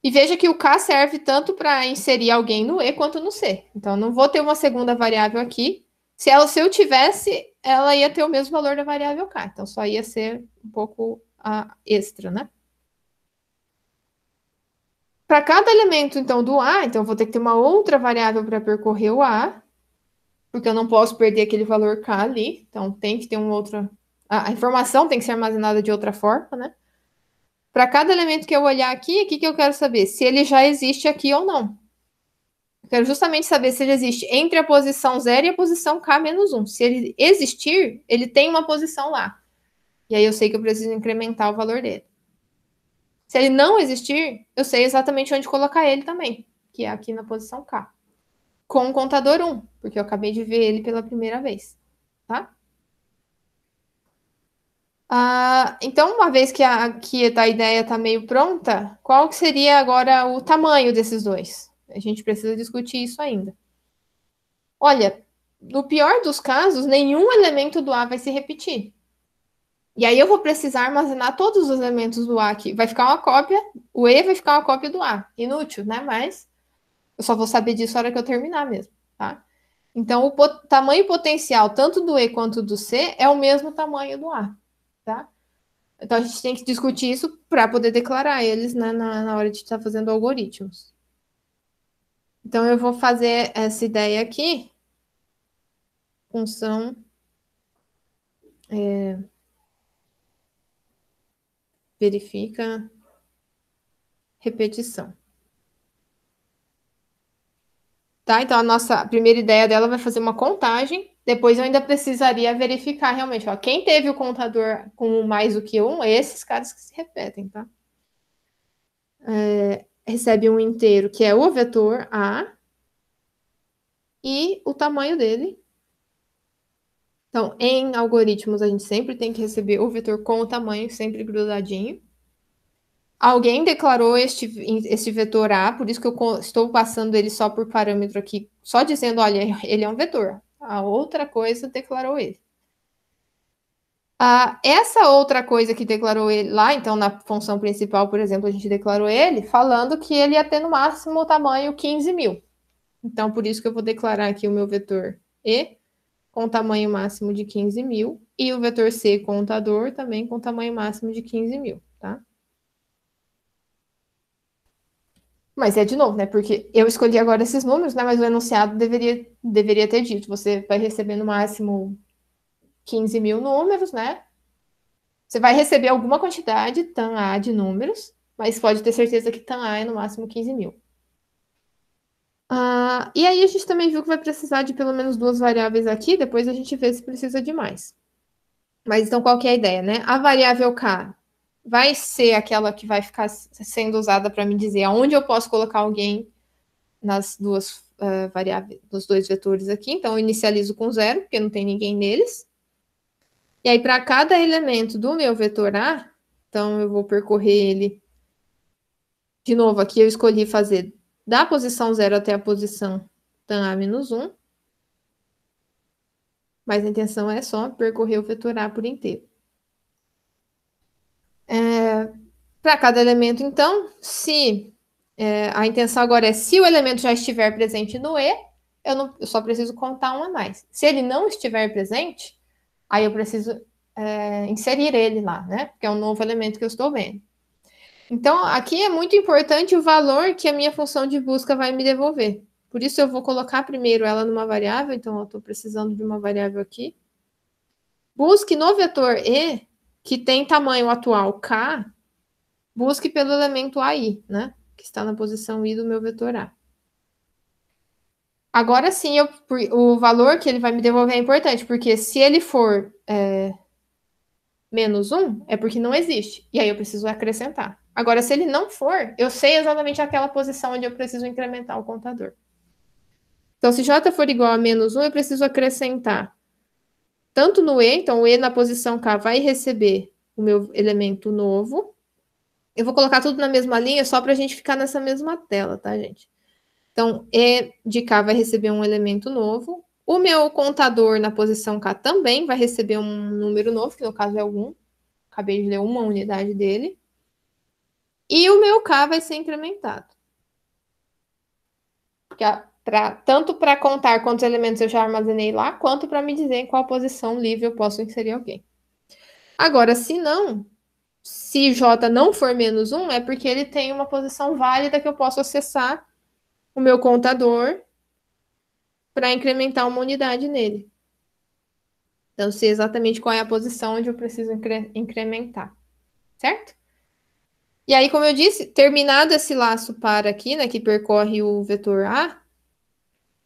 E veja que o k serve tanto para inserir alguém no e quanto no c. Então não vou ter uma segunda variável aqui. Se ela se eu tivesse, ela ia ter o mesmo valor da variável k. Então só ia ser um pouco a ah, extra, né? Para cada elemento, então, do A, então vou ter que ter uma outra variável para percorrer o A, porque eu não posso perder aquele valor K ali, então tem que ter um outro... a informação tem que ser armazenada de outra forma, né? Para cada elemento que eu olhar aqui, o que, que eu quero saber? Se ele já existe aqui ou não. Eu quero justamente saber se ele existe entre a posição 0 e a posição K menos 1. Se ele existir, ele tem uma posição lá. E aí eu sei que eu preciso incrementar o valor dele. Se ele não existir, eu sei exatamente onde colocar ele também, que é aqui na posição K. Com o contador 1, porque eu acabei de ver ele pela primeira vez, tá? Ah, então, uma vez que a, que a ideia está meio pronta, qual que seria agora o tamanho desses dois? A gente precisa discutir isso ainda. Olha, no pior dos casos, nenhum elemento do A vai se repetir. E aí eu vou precisar armazenar todos os elementos do A aqui. Vai ficar uma cópia, o E vai ficar uma cópia do A. Inútil, né? Mas eu só vou saber disso na hora que eu terminar mesmo, tá? Então, o pot tamanho potencial, tanto do E quanto do C, é o mesmo tamanho do A, tá? Então, a gente tem que discutir isso para poder declarar eles né, na, na hora de estar tá fazendo algoritmos. Então, eu vou fazer essa ideia aqui. Função... É verifica repetição. Tá? Então, a nossa primeira ideia dela vai fazer uma contagem. Depois eu ainda precisaria verificar realmente, ó, quem teve o contador com mais do que um, é esses caras que se repetem, tá? É, recebe um inteiro, que é o vetor A, e o tamanho dele, então, em algoritmos, a gente sempre tem que receber o vetor com o tamanho, sempre grudadinho. Alguém declarou este, este vetor A, por isso que eu estou passando ele só por parâmetro aqui, só dizendo, olha, ele é um vetor. A outra coisa declarou ele. Ah, essa outra coisa que declarou ele lá, então na função principal, por exemplo, a gente declarou ele falando que ele ia ter no máximo o tamanho 15 mil. Então, por isso que eu vou declarar aqui o meu vetor E com tamanho máximo de 15 mil, e o vetor C contador também com tamanho máximo de 15 mil, tá? Mas é de novo, né? Porque eu escolhi agora esses números, né? Mas o enunciado deveria, deveria ter dito: você vai receber no máximo 15 mil números, né? Você vai receber alguma quantidade TAN A de números, mas pode ter certeza que TAN A é no máximo 15 mil. Uh, e aí a gente também viu que vai precisar de pelo menos duas variáveis aqui, depois a gente vê se precisa de mais. Mas então qual que é a ideia, né? A variável K vai ser aquela que vai ficar sendo usada para me dizer aonde eu posso colocar alguém nas duas uh, ah, variáveis, nos dois vetores aqui. Então eu inicializo com zero, porque não tem ninguém neles. E aí para cada elemento do meu vetor A, então eu vou percorrer ele de novo aqui, eu escolhi fazer da posição zero até a posição tan a menos 1. Mas a intenção é só percorrer o vetor A por inteiro. É, Para cada elemento, então, se é, a intenção agora é se o elemento já estiver presente no E, eu, não, eu só preciso contar um a mais. Se ele não estiver presente, aí eu preciso é, inserir ele lá, né? Porque é um novo elemento que eu estou vendo. Então, aqui é muito importante o valor que a minha função de busca vai me devolver. Por isso, eu vou colocar primeiro ela numa variável, então eu estou precisando de uma variável aqui. Busque no vetor E, que tem tamanho atual K, busque pelo elemento AI, né? Que está na posição I do meu vetor A. Agora sim, eu, o valor que ele vai me devolver é importante, porque se ele for é, menos 1, é porque não existe. E aí eu preciso acrescentar. Agora, se ele não for, eu sei exatamente aquela posição onde eu preciso incrementar o contador. Então, se J for igual a menos 1, eu preciso acrescentar tanto no E, então o E na posição K vai receber o meu elemento novo. Eu vou colocar tudo na mesma linha só para a gente ficar nessa mesma tela, tá, gente? Então, E de K vai receber um elemento novo. O meu contador na posição K também vai receber um número novo, que no caso é o 1. Acabei de ler uma unidade dele. E o meu K vai ser incrementado. Pra, tanto para contar quantos elementos eu já armazenei lá, quanto para me dizer em qual posição livre eu posso inserir alguém. Agora, se não, se J não for menos 1, é porque ele tem uma posição válida que eu posso acessar o meu contador para incrementar uma unidade nele. Então, sei exatamente qual é a posição onde eu preciso incre incrementar, certo? E aí, como eu disse, terminado esse laço par aqui, né, que percorre o vetor A,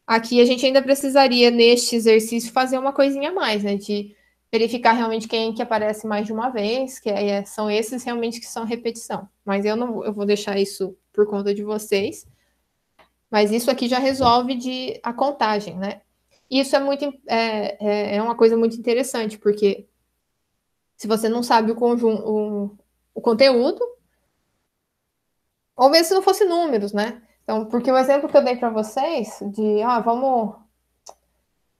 aqui a gente ainda precisaria, neste exercício, fazer uma coisinha a mais, né, de verificar realmente quem que aparece mais de uma vez, que é, são esses realmente que são repetição. Mas eu não eu vou deixar isso por conta de vocês. Mas isso aqui já resolve de a contagem, né? Isso é muito é, é, é uma coisa muito interessante, porque se você não sabe o conjunto o, o conteúdo, ou mesmo se não fosse números, né? Então, porque o exemplo que eu dei para vocês de, ah, vamos.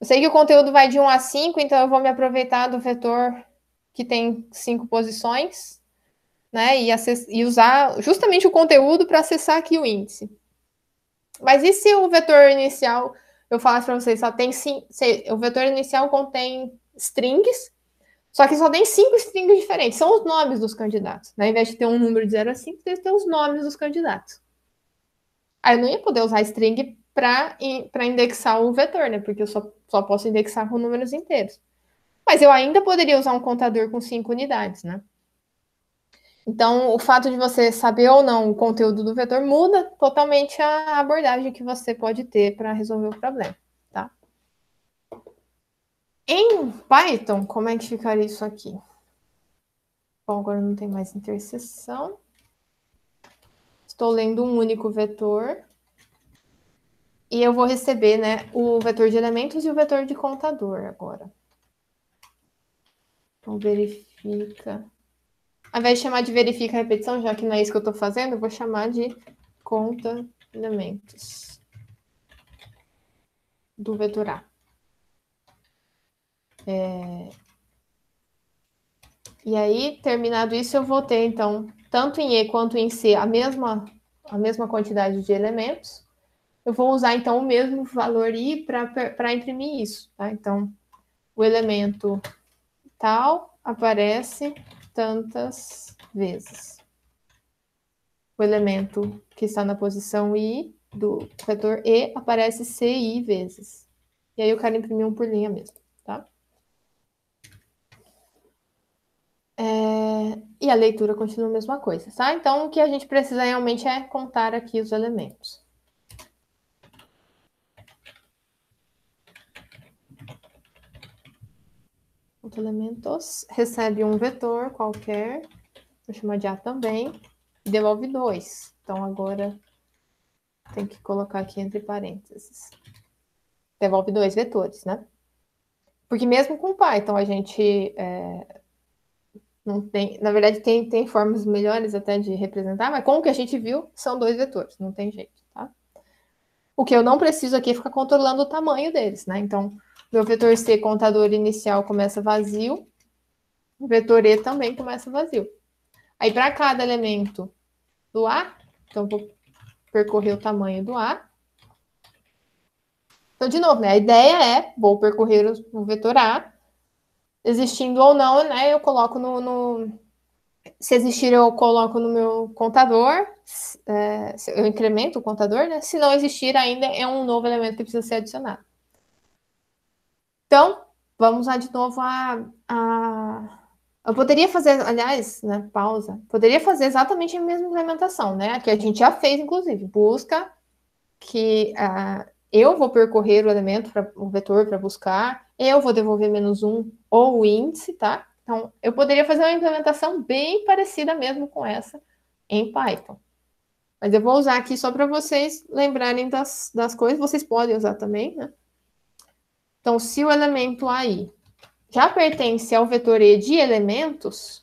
Eu sei que o conteúdo vai de 1 a 5, então eu vou me aproveitar do vetor que tem cinco posições, né? E, e usar justamente o conteúdo para acessar aqui o índice. Mas e se o vetor inicial, eu falasse para vocês, só tem cinco, se, o vetor inicial contém strings só que só tem cinco strings diferentes, são os nomes dos candidatos. Né? Ao invés de ter um número de 0 a 5, tem que ter os nomes dos candidatos. Aí eu não ia poder usar string para in, indexar o vetor, né? Porque eu só, só posso indexar com números inteiros. Mas eu ainda poderia usar um contador com cinco unidades, né? Então, o fato de você saber ou não o conteúdo do vetor muda totalmente a abordagem que você pode ter para resolver o problema. Em Python, como é que ficaria isso aqui? Bom, agora não tem mais interseção. Estou lendo um único vetor. E eu vou receber né, o vetor de elementos e o vetor de contador agora. Então, verifica. Ao invés de chamar de verifica repetição, já que não é isso que eu estou fazendo, eu vou chamar de conta elementos do vetor A. É... E aí, terminado isso, eu vou ter, então, tanto em E quanto em C, a mesma, a mesma quantidade de elementos. Eu vou usar, então, o mesmo valor I para imprimir isso. Tá? Então, o elemento tal aparece tantas vezes. O elemento que está na posição I do vetor E aparece CI vezes. E aí eu quero imprimir um por linha mesmo, tá? É, e a leitura continua a mesma coisa, tá? Então, o que a gente precisa realmente é contar aqui os elementos. Os elementos recebe um vetor qualquer, vou chamar de A também, e devolve dois. Então, agora tem que colocar aqui entre parênteses. Devolve dois vetores, né? Porque mesmo com Python, a gente... É, não tem, na verdade, tem, tem formas melhores até de representar, mas com o que a gente viu, são dois vetores, não tem jeito, tá? O que eu não preciso aqui é ficar controlando o tamanho deles, né? Então, meu vetor C, contador inicial, começa vazio, o vetor E também começa vazio. Aí, para cada elemento do A, então vou percorrer o tamanho do A. Então, de novo, né? A ideia é, vou percorrer o vetor A, existindo ou não, né? Eu coloco no, no se existir, eu coloco no meu contador, é, eu incremento o contador, né? Se não existir, ainda é um novo elemento que precisa ser adicionado. Então, vamos lá de novo a, a... Eu poderia fazer, aliás, né, pausa, poderia fazer exatamente a mesma implementação, né? Que a gente já fez, inclusive, busca que uh, eu vou percorrer o elemento, para o vetor para buscar, eu vou devolver menos um ou o índice, tá? Então, eu poderia fazer uma implementação bem parecida mesmo com essa em Python. Mas eu vou usar aqui só para vocês lembrarem das, das coisas, vocês podem usar também, né? Então, se o elemento AI já pertence ao vetor E de elementos,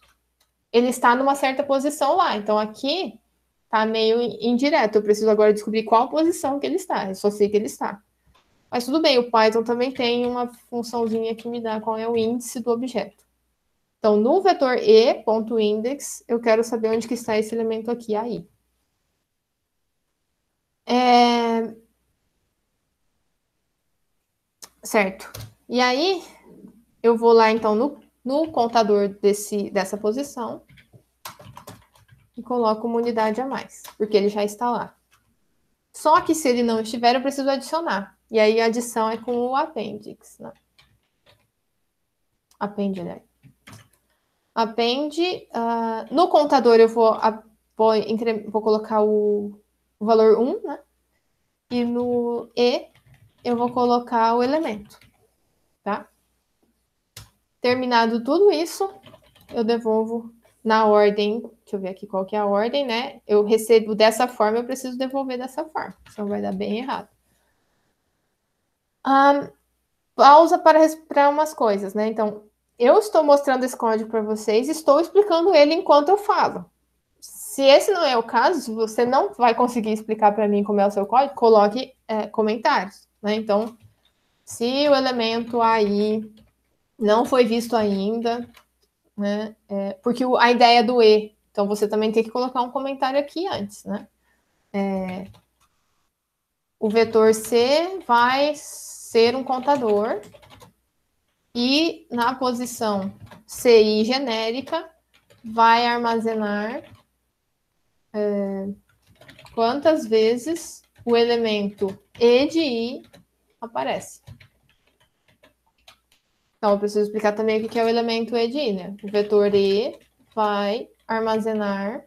ele está numa certa posição lá. Então, aqui está meio indireto. Eu preciso agora descobrir qual posição que ele está. Eu só sei que ele está. Mas tudo bem, o Python também tem uma funçãozinha que me dá qual é o índice do objeto. Então, no vetor e.index, eu quero saber onde que está esse elemento aqui, aí. É... Certo. E aí, eu vou lá, então, no, no contador desse, dessa posição e coloco uma unidade a mais, porque ele já está lá. Só que se ele não estiver, eu preciso adicionar. E aí a adição é com o appendix, né? Append, né? Append, uh, no contador eu vou, vou, vou colocar o, o valor 1, né? E no E eu vou colocar o elemento, tá? Terminado tudo isso, eu devolvo na ordem, deixa eu ver aqui qual que é a ordem, né? Eu recebo dessa forma, eu preciso devolver dessa forma, senão vai dar bem errado. Um, pausa para para umas coisas, né? Então, eu estou mostrando esse código para vocês, estou explicando ele enquanto eu falo. Se esse não é o caso, se você não vai conseguir explicar para mim como é o seu código, coloque é, comentários, né? Então, se o elemento aí não foi visto ainda, né? É, porque o, a ideia é do E, então você também tem que colocar um comentário aqui antes, né? É, o vetor C vai ser um contador. E na posição CI genérica, vai armazenar é, quantas vezes o elemento E de I aparece. Então, eu preciso explicar também o que é o elemento E de I, né? O vetor E vai armazenar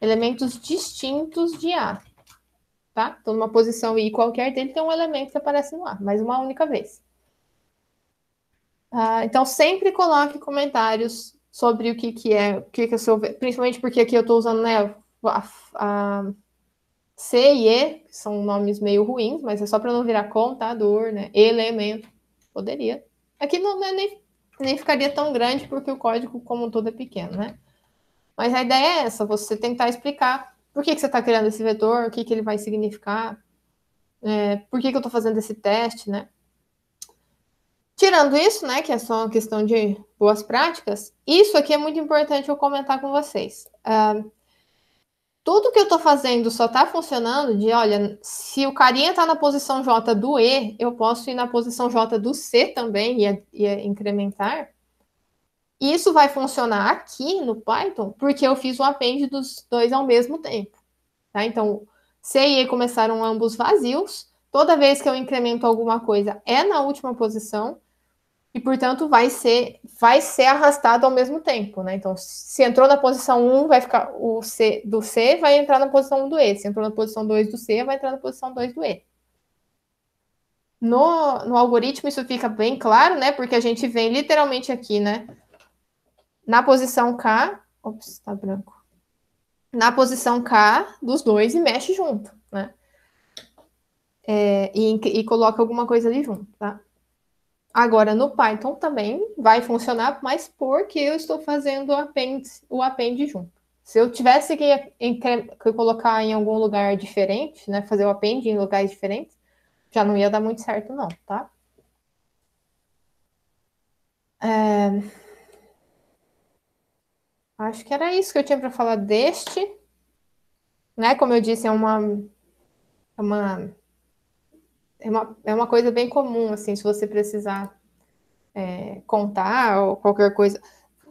elementos distintos de A tá? Então, numa posição e qualquer dele tem um elemento que aparece no ar mais uma única vez. Ah, então, sempre coloque comentários sobre o que, que é, o que, que é o seu... Principalmente porque aqui eu estou usando, né, a, a, C e E, que são nomes meio ruins, mas é só para não virar contador, né? Elemento. Poderia. Aqui não, né, nem, nem ficaria tão grande, porque o código como um todo é pequeno, né? Mas a ideia é essa, você tentar explicar por que, que você está criando esse vetor, o que, que ele vai significar, é, por que, que eu estou fazendo esse teste, né? Tirando isso, né, que é só uma questão de boas práticas, isso aqui é muito importante eu comentar com vocês. Uh, tudo que eu estou fazendo só está funcionando de, olha, se o carinha está na posição J do E, eu posso ir na posição J do C também e, é, e é incrementar. E isso vai funcionar aqui no Python, porque eu fiz o append dos dois ao mesmo tempo. Tá? Então, C e E começaram ambos vazios. Toda vez que eu incremento alguma coisa, é na última posição. E, portanto, vai ser, vai ser arrastado ao mesmo tempo. Né? Então, se entrou na posição 1, vai ficar o C do C, vai entrar na posição 1 do E. Se entrou na posição 2 do C, vai entrar na posição 2 do E. No, no algoritmo, isso fica bem claro, né? Porque a gente vem literalmente aqui, né? Na posição K, ops, tá branco. Na posição K dos dois e mexe junto, né? É, e, e coloca alguma coisa ali junto, tá? Agora, no Python também vai funcionar, mas porque eu estou fazendo o append, o append junto. Se eu tivesse que, entre, que colocar em algum lugar diferente, né, fazer o append em lugares diferentes, já não ia dar muito certo não, tá? É... Acho que era isso que eu tinha para falar deste. Né? Como eu disse, é, é uma, é uma, é uma, coisa bem comum, assim, se você precisar é, contar ou qualquer coisa.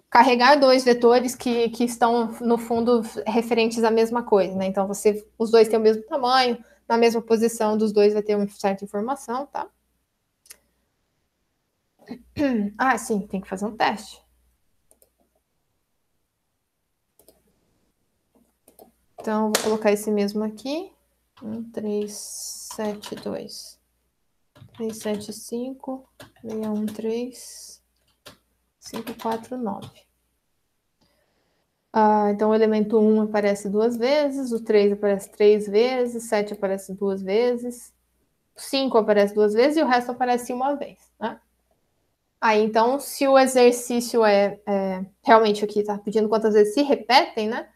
Carregar dois vetores que, que estão, no fundo, referentes à mesma coisa, né? Então, você, os dois têm o mesmo tamanho, na mesma posição dos dois vai ter uma certa informação, tá? Ah, sim, tem que fazer um teste. Então, vou colocar esse mesmo aqui. 1, 3, 7, 2. 3, 7, 5, 6, 1, 3, 5, 4, 9. Ah, então, o elemento 1 aparece duas vezes, o 3 aparece três vezes, 7 aparece duas vezes, 5 aparece duas vezes e o resto aparece uma vez, né? Aí, então, se o exercício é, é realmente aqui tá pedindo quantas vezes se repetem, né?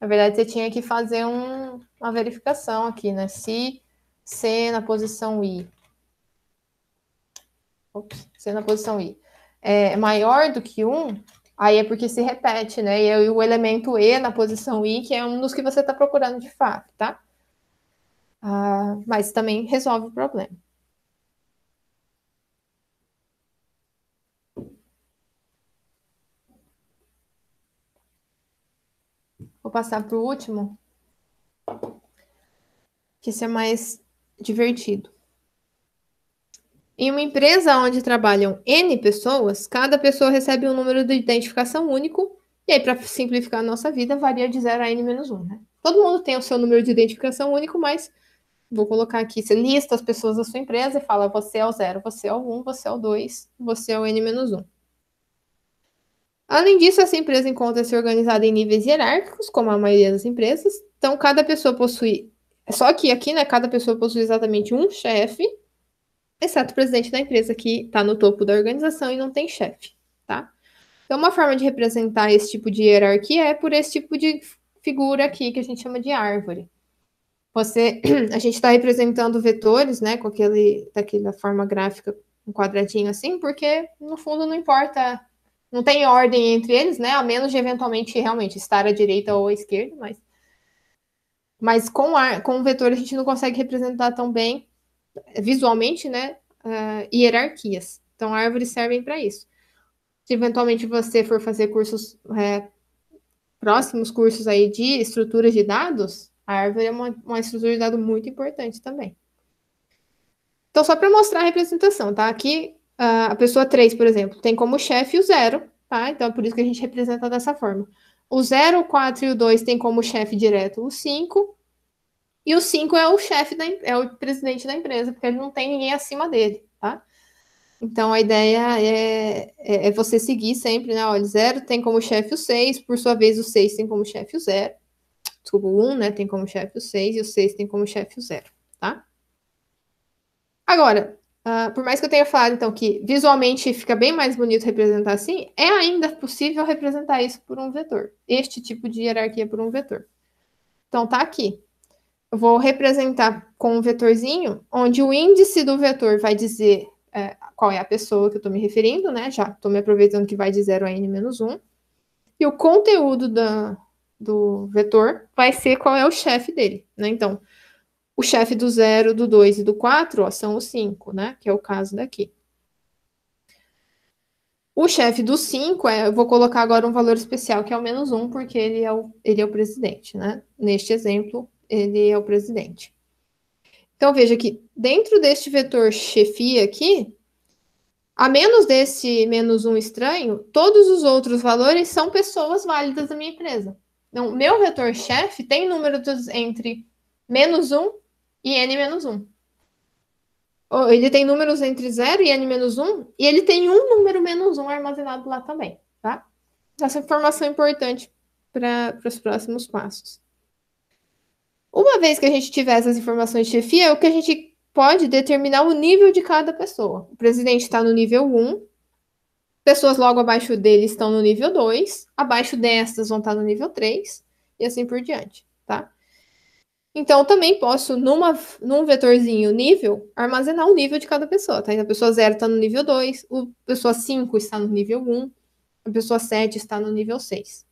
Na verdade, você tinha que fazer um, uma verificação aqui, né? Se C é na posição I. Ops, C é na posição I. É maior do que 1, aí é porque se repete, né? E o elemento E na posição I, que é um dos que você está procurando de fato, tá? Ah, mas também resolve o problema. Vou passar para o último, que isso é mais divertido. Em uma empresa onde trabalham N pessoas, cada pessoa recebe um número de identificação único, e aí, para simplificar a nossa vida, varia de 0 a N-1, né? Todo mundo tem o seu número de identificação único, mas vou colocar aqui, você lista as pessoas da sua empresa e fala, você é o 0, você é o 1, um, você é o 2, você é o N-1. Além disso, essa empresa encontra-se organizada em níveis hierárquicos, como a maioria das empresas. Então, cada pessoa possui. Só que aqui, né, cada pessoa possui exatamente um chefe, exceto o presidente da empresa, que está no topo da organização e não tem chefe, tá? Então, uma forma de representar esse tipo de hierarquia é por esse tipo de figura aqui, que a gente chama de árvore. Você, a gente está representando vetores, né, com aquele, daquela forma gráfica, um quadradinho assim, porque, no fundo, não importa não tem ordem entre eles, né? A menos de eventualmente realmente estar à direita ou à esquerda, mas mas com a, com o vetor a gente não consegue representar tão bem eh, visualmente, né? Uh, hierarquias. Então árvores servem para isso. Se eventualmente você for fazer cursos é, próximos cursos aí de estruturas de dados, a árvore é uma, uma estrutura de dado muito importante também. Então, só para mostrar a representação, tá? Aqui a pessoa 3, por exemplo, tem como chefe o 0, tá? Então é por isso que a gente representa dessa forma. O 0, o 4 e o 2 tem como chefe direto o 5. E o 5 é o chefe da é o presidente da empresa, porque ele não tem ninguém acima dele, tá? Então a ideia é, é, é você seguir sempre, né? Olha, 0 tem como chefe o 6, por sua vez o 6 tem como chefe o 0. Desculpa, o 1, um, né, tem como chefe o 6 e o 6 tem como chefe o 0, tá? Agora, ah, por mais que eu tenha falado, então, que visualmente fica bem mais bonito representar assim, é ainda possível representar isso por um vetor. Este tipo de hierarquia por um vetor. Então, tá aqui. Eu vou representar com um vetorzinho, onde o índice do vetor vai dizer é, qual é a pessoa que eu estou me referindo, né? Já estou me aproveitando que vai de 0 a n menos 1. E o conteúdo da, do vetor vai ser qual é o chefe dele, né? Então, o chefe do 0, do 2 e do 4 são os 5, né? Que é o caso daqui. O chefe do 5 é, eu vou colocar agora um valor especial, que é o menos 1, porque ele é o, ele é o presidente, né? Neste exemplo, ele é o presidente. Então, veja que dentro deste vetor chefia aqui, a menos desse menos um estranho, todos os outros valores são pessoas válidas da minha empresa. Então, meu vetor chefe tem números entre menos um e n-1. Ele tem números entre 0 e n-1, e ele tem um número menos 1 armazenado lá também, tá? Essa informação é importante para os próximos passos. Uma vez que a gente tiver essas informações de chefia, é o que a gente pode determinar o nível de cada pessoa. O presidente está no nível 1, pessoas logo abaixo dele estão no nível 2, abaixo destas vão estar tá no nível 3, e assim por diante, tá? Então, eu também posso, numa, num vetorzinho nível, armazenar o nível de cada pessoa, tá? Então, a pessoa 0 tá está no nível 2, a pessoa 5 está no nível 1, um, a pessoa 7 está no nível 6.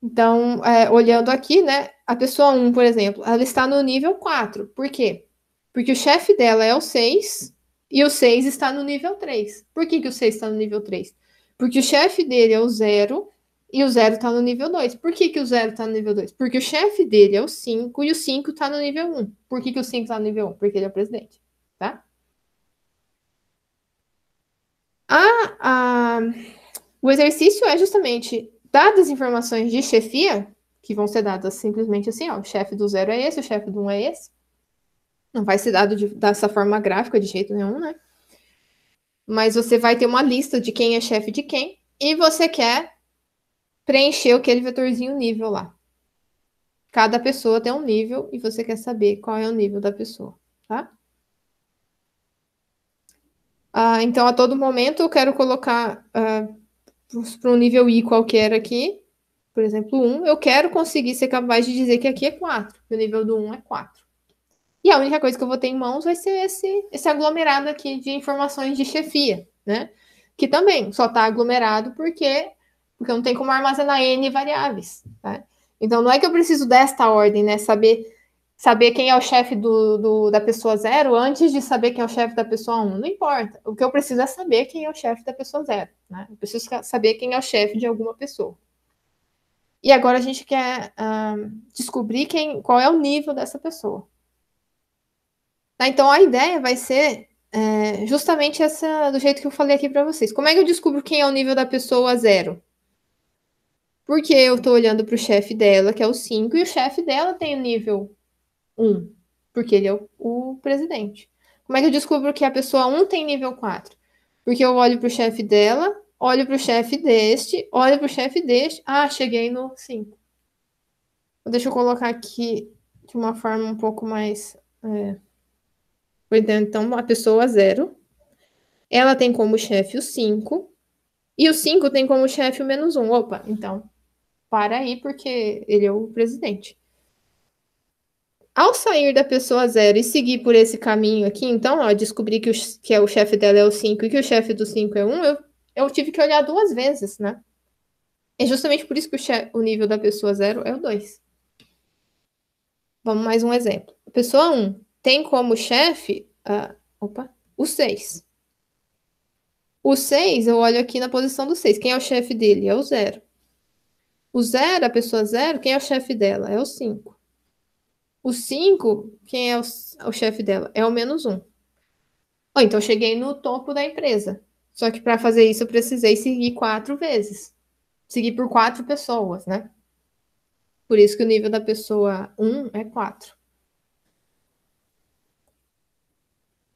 Então, é, olhando aqui, né, a pessoa 1, um, por exemplo, ela está no nível 4. Por quê? Porque o chefe dela é o 6 e o 6 está no nível 3. Por que, que o 6 está no nível 3? Porque o chefe dele é o 0 e o zero tá no nível 2. Por que, que o zero tá no nível 2? Porque o chefe dele é o 5 e o 5 tá no nível 1. Um. Por que, que o 5 tá no nível 1? Um? Porque ele é o presidente, tá? A, a, o exercício é justamente, dadas informações de chefia, que vão ser dadas simplesmente assim, ó, o chefe do zero é esse, o chefe do um é esse. Não vai ser dado de, dessa forma gráfica de jeito nenhum, né? Mas você vai ter uma lista de quem é chefe de quem, e você quer preencher aquele vetorzinho nível lá. Cada pessoa tem um nível e você quer saber qual é o nível da pessoa, tá? Ah, então, a todo momento, eu quero colocar ah, para um nível i qualquer aqui, por exemplo, 1, eu quero conseguir ser capaz de dizer que aqui é 4, que o nível do 1 é 4. E a única coisa que eu vou ter em mãos vai ser esse, esse aglomerado aqui de informações de chefia, né? Que também só está aglomerado porque porque não tem como armazenar N variáveis. Tá? Então, não é que eu preciso desta ordem, né? Saber, saber quem é o chefe do, do, da pessoa zero antes de saber quem é o chefe da pessoa um. Não importa. O que eu preciso é saber quem é o chefe da pessoa zero. Né? Eu preciso saber quem é o chefe de alguma pessoa. E agora a gente quer uh, descobrir quem, qual é o nível dessa pessoa. Tá? Então, a ideia vai ser é, justamente essa do jeito que eu falei aqui para vocês. Como é que eu descubro quem é o nível da pessoa zero? Porque eu tô olhando pro chefe dela, que é o 5, e o chefe dela tem o nível 1, porque ele é o, o, presidente. Como é que eu descubro que a pessoa 1 tem nível 4? Porque eu olho pro chefe dela, olho pro chefe deste, olho pro chefe deste. Ah, cheguei no 5. Então, deixa eu colocar aqui de uma forma um pouco mais. É... Então, a pessoa 0. Ela tem como chefe o 5. E o 5 tem como chefe o menos 1. Opa, então para aí, porque ele é o presidente. Ao sair da pessoa zero e seguir por esse caminho aqui, então, ó, descobrir que o, que é o chefe dela é o 5 e que o chefe do 5 é 1, um, eu, eu tive que olhar duas vezes, né? É justamente por isso que o, chefe, o nível da pessoa zero é o 2. Vamos mais um exemplo. pessoa 1 um, tem como chefe uh, opa, o 6. O 6, eu olho aqui na posição do 6. Quem é o chefe dele? É o 0. O zero, a pessoa zero, quem é o chefe dela? É o cinco O cinco quem é o, o chefe dela? É o menos Um. Oh, então, eu cheguei no topo da empresa. Só que para fazer isso, eu precisei seguir quatro vezes. Seguir por quatro pessoas, né? Por isso que o nível da pessoa um é quatro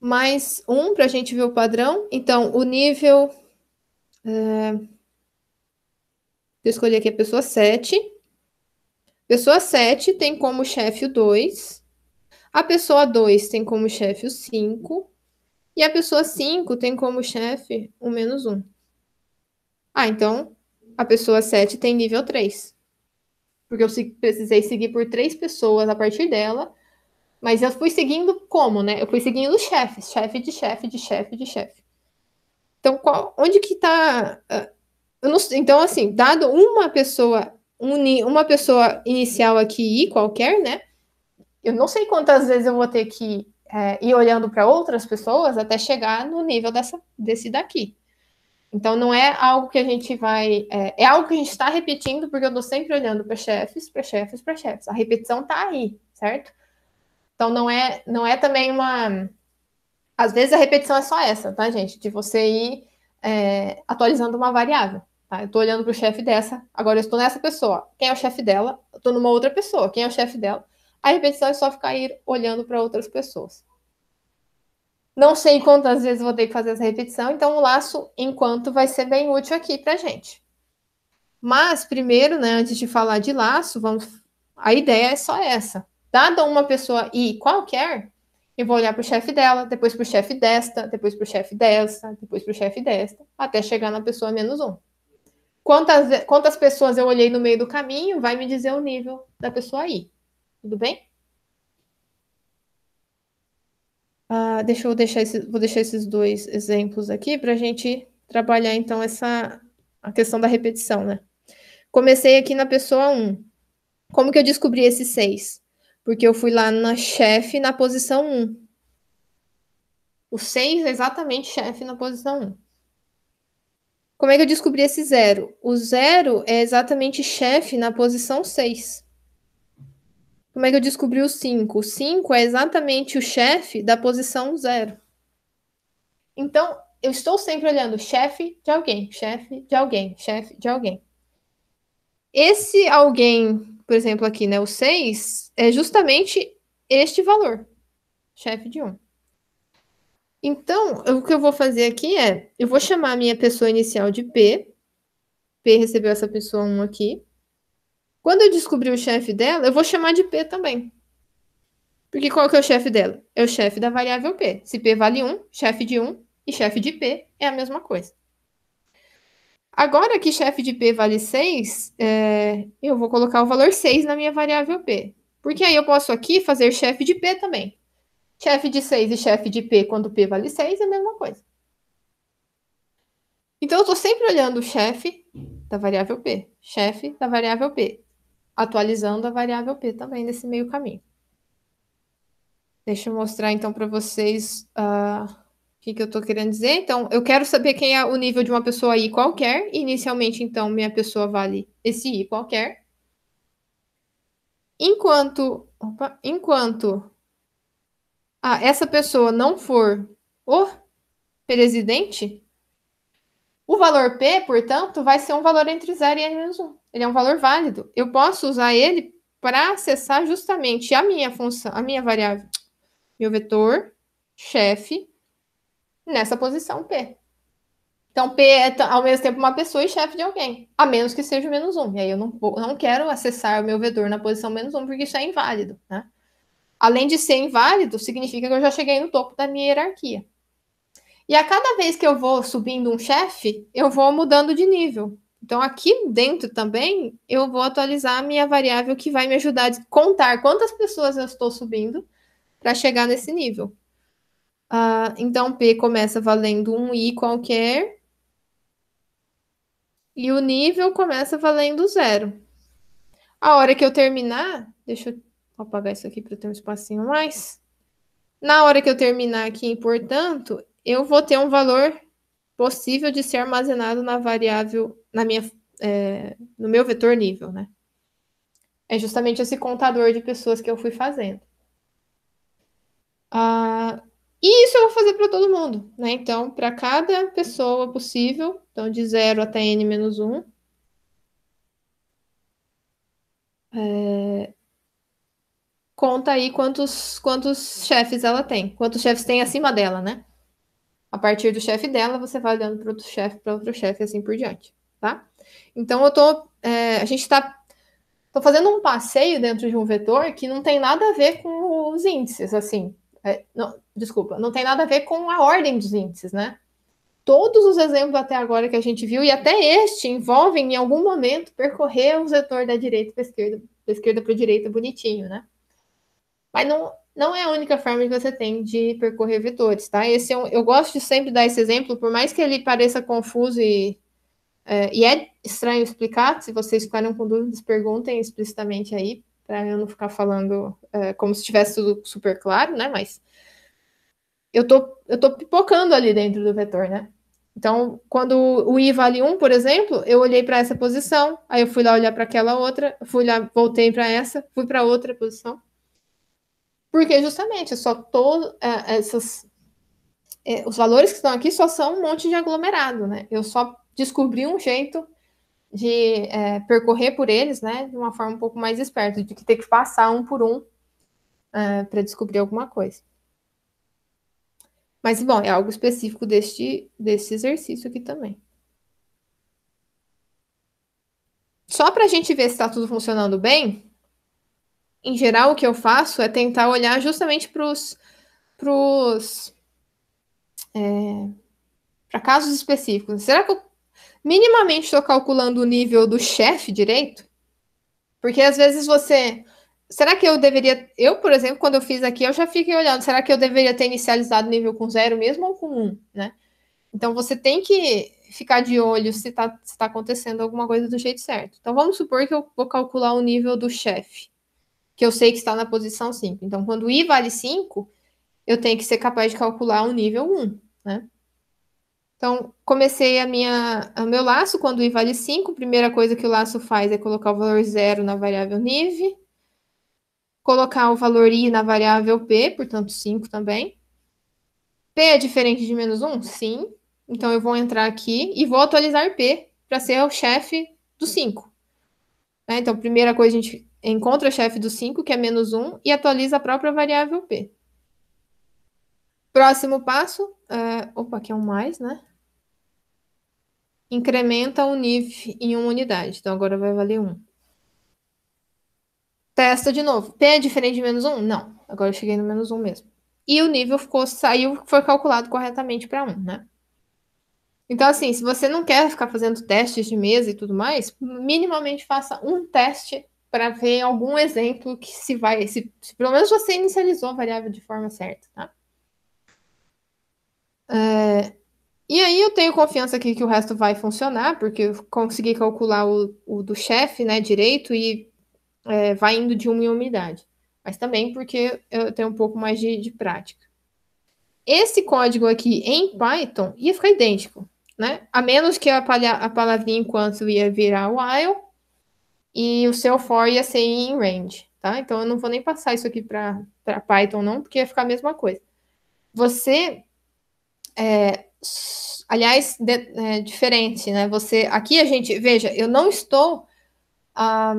Mais um, para a gente ver o padrão. Então, o nível. É eu escolhi aqui a pessoa 7. Pessoa 7 tem como chefe o 2. A pessoa 2 tem como chefe o 5. E a pessoa 5 tem como chefe o menos 1. Ah, então a pessoa 7 tem nível 3. Porque eu precisei seguir por três pessoas a partir dela. Mas eu fui seguindo como, né? Eu fui seguindo chefes, chefe de chefe, de chefe, de chefe. Então, qual, onde que tá ah, não, então, assim, dado uma pessoa, uma pessoa inicial aqui e qualquer, né? Eu não sei quantas vezes eu vou ter que é, ir olhando para outras pessoas até chegar no nível dessa, desse daqui. Então, não é algo que a gente vai. É, é algo que a gente está repetindo, porque eu estou sempre olhando para chefes, para chefes, para chefes. A repetição está aí, certo? Então, não é, não é também uma. Às vezes a repetição é só essa, tá, gente? De você ir é, atualizando uma variável. Tá? Eu estou olhando para o chefe dessa, agora eu estou nessa pessoa. Quem é o chefe dela? Eu estou numa outra pessoa. Quem é o chefe dela? A repetição é só ficar ir olhando para outras pessoas. Não sei quantas vezes vou ter que fazer essa repetição, então o laço enquanto vai ser bem útil aqui para gente. Mas primeiro, né, antes de falar de laço, vamos. A ideia é só essa. Dada uma pessoa i qualquer, eu vou olhar para o chefe dela, depois para o chefe desta, depois para o chefe dessa, depois para o chefe desta, até chegar na pessoa menos um. Quantas, quantas pessoas eu olhei no meio do caminho, vai me dizer o nível da pessoa aí. Tudo bem? Ah, deixa eu deixar esse, vou deixar esses dois exemplos aqui para a gente trabalhar então essa a questão da repetição, né? Comecei aqui na pessoa 1. Como que eu descobri esse seis? Porque eu fui lá na chefe na posição 1. O 6 é exatamente chefe na posição 1. Como é que eu descobri esse zero? O zero é exatamente chefe na posição 6. Como é que eu descobri o 5? O 5 é exatamente o chefe da posição 0. Então, eu estou sempre olhando chefe de alguém, chefe de alguém, chefe de alguém. Esse alguém, por exemplo, aqui, né, o 6, é justamente este valor, chefe de 1. Um. Então, o que eu vou fazer aqui é, eu vou chamar a minha pessoa inicial de P. P recebeu essa pessoa 1 aqui. Quando eu descobrir o chefe dela, eu vou chamar de P também. Porque qual que é o chefe dela? É o chefe da variável P. Se P vale 1, chefe de 1 e chefe de P é a mesma coisa. Agora que chefe de P vale 6, é, eu vou colocar o valor 6 na minha variável P. Porque aí eu posso aqui fazer chefe de P também. Chefe de 6 e chefe de P, quando P vale 6, é a mesma coisa. Então, eu estou sempre olhando o chefe da variável P, chefe da variável P, atualizando a variável P também nesse meio caminho. Deixa eu mostrar, então, para vocês uh, o que, que eu estou querendo dizer. Então, eu quero saber quem é o nível de uma pessoa I qualquer. Inicialmente, então, minha pessoa vale esse I qualquer. Enquanto, opa, enquanto ah, essa pessoa não for o presidente, o valor P, portanto, vai ser um valor entre 0 e N-1. Ele é um valor válido. Eu posso usar ele para acessar justamente a minha função, a minha variável, meu vetor, chefe, nessa posição P. Então, P é ao mesmo tempo uma pessoa e chefe de alguém, a menos que seja menos um. E aí eu não, não quero acessar o meu vetor na posição menos um, porque isso é inválido, né? além de ser inválido, significa que eu já cheguei no topo da minha hierarquia. E a cada vez que eu vou subindo um chefe, eu vou mudando de nível. Então, aqui dentro também, eu vou atualizar a minha variável que vai me ajudar a contar quantas pessoas eu estou subindo para chegar nesse nível. Uh, então, P começa valendo um I qualquer. E o nível começa valendo zero. A hora que eu terminar, deixa eu Vou apagar isso aqui para ter um espacinho mais. Na hora que eu terminar aqui, portanto, eu vou ter um valor possível de ser armazenado na variável, na minha, é, no meu vetor nível, né? É justamente esse contador de pessoas que eu fui fazendo. Ah, e isso eu vou fazer para todo mundo, né? Então, para cada pessoa possível, então de 0 até n menos 1, é, conta aí quantos, quantos chefes ela tem, quantos chefes tem acima dela, né? A partir do chefe dela, você vai olhando para outro chefe, para outro chefe, e assim por diante, tá? Então eu tô, é, a gente está, tô fazendo um passeio dentro de um vetor que não tem nada a ver com os índices, assim. É, não, desculpa, não tem nada a ver com a ordem dos índices, né? Todos os exemplos até agora que a gente viu e até este envolvem em algum momento percorrer o vetor da direita para esquerda, da esquerda para direita, bonitinho, né? Mas não, não é a única forma que você tem de percorrer vetores, tá? Esse é um, eu gosto de sempre dar esse exemplo, por mais que ele pareça confuso e é, e é estranho explicar, se vocês ficarem com dúvidas, perguntem explicitamente aí, para eu não ficar falando é, como se estivesse tudo super claro, né? Mas eu tô, eu tô pipocando ali dentro do vetor, né? Então, quando o i vale 1, por exemplo, eu olhei para essa posição, aí eu fui lá olhar para aquela outra, fui lá, voltei para essa, fui para outra posição. Porque justamente só todos é, essas, é, os valores que estão aqui só são um monte de aglomerado, né? Eu só descobri um jeito de é, percorrer por eles, né? De uma forma um pouco mais esperta, de que ter que passar um por um é, para descobrir alguma coisa. Mas, bom, é algo específico deste, deste exercício aqui também. Só para a gente ver se está tudo funcionando bem, em geral, o que eu faço é tentar olhar justamente para os. Pros, é, para casos específicos. Será que eu minimamente estou calculando o nível do chefe direito? Porque às vezes você. Será que eu deveria. Eu, por exemplo, quando eu fiz aqui, eu já fiquei olhando. Será que eu deveria ter inicializado o nível com zero mesmo ou com um, né? Então você tem que ficar de olho se está tá acontecendo alguma coisa do jeito certo. Então vamos supor que eu vou calcular o nível do chefe que eu sei que está na posição 5. Então, quando i vale 5, eu tenho que ser capaz de calcular o um nível 1, né? Então, comecei a minha, o meu laço quando i vale 5. Primeira coisa que o laço faz é colocar o valor zero na variável niv, colocar o valor i na variável p, portanto 5 também. p é diferente de menos 1? Sim. Então, eu vou entrar aqui e vou atualizar p para ser o chefe do 5. Né? Então, primeira coisa, a gente encontra o chefe do 5, que é menos 1, e atualiza a própria variável P. Próximo passo, é, opa, aqui é um mais, né? Incrementa o NIF em uma unidade, então agora vai valer 1. Testa de novo. P é diferente de menos 1? Não, agora eu cheguei no menos 1 mesmo. E o nível ficou, saiu, foi calculado corretamente para 1, né? Então, assim, se você não quer ficar fazendo testes de mesa e tudo mais, minimamente faça um teste para ver algum exemplo que se vai, se, se, pelo menos você inicializou a variável de forma certa, tá? É, e aí eu tenho confiança aqui que o resto vai funcionar, porque eu consegui calcular o, o do chefe, né, direito, e é, vai indo de uma em uma unidade. Mas também porque eu tenho um pouco mais de, de prática. Esse código aqui em Python ia ficar idêntico, né? A menos que a, palha, a palavrinha enquanto ia virar while, e o seu for ia ser em range, tá? Então eu não vou nem passar isso aqui para Python não, porque ia ficar a mesma coisa. Você, é, aliás, de, é, diferente, né? Você, aqui a gente, veja, eu não estou, ah,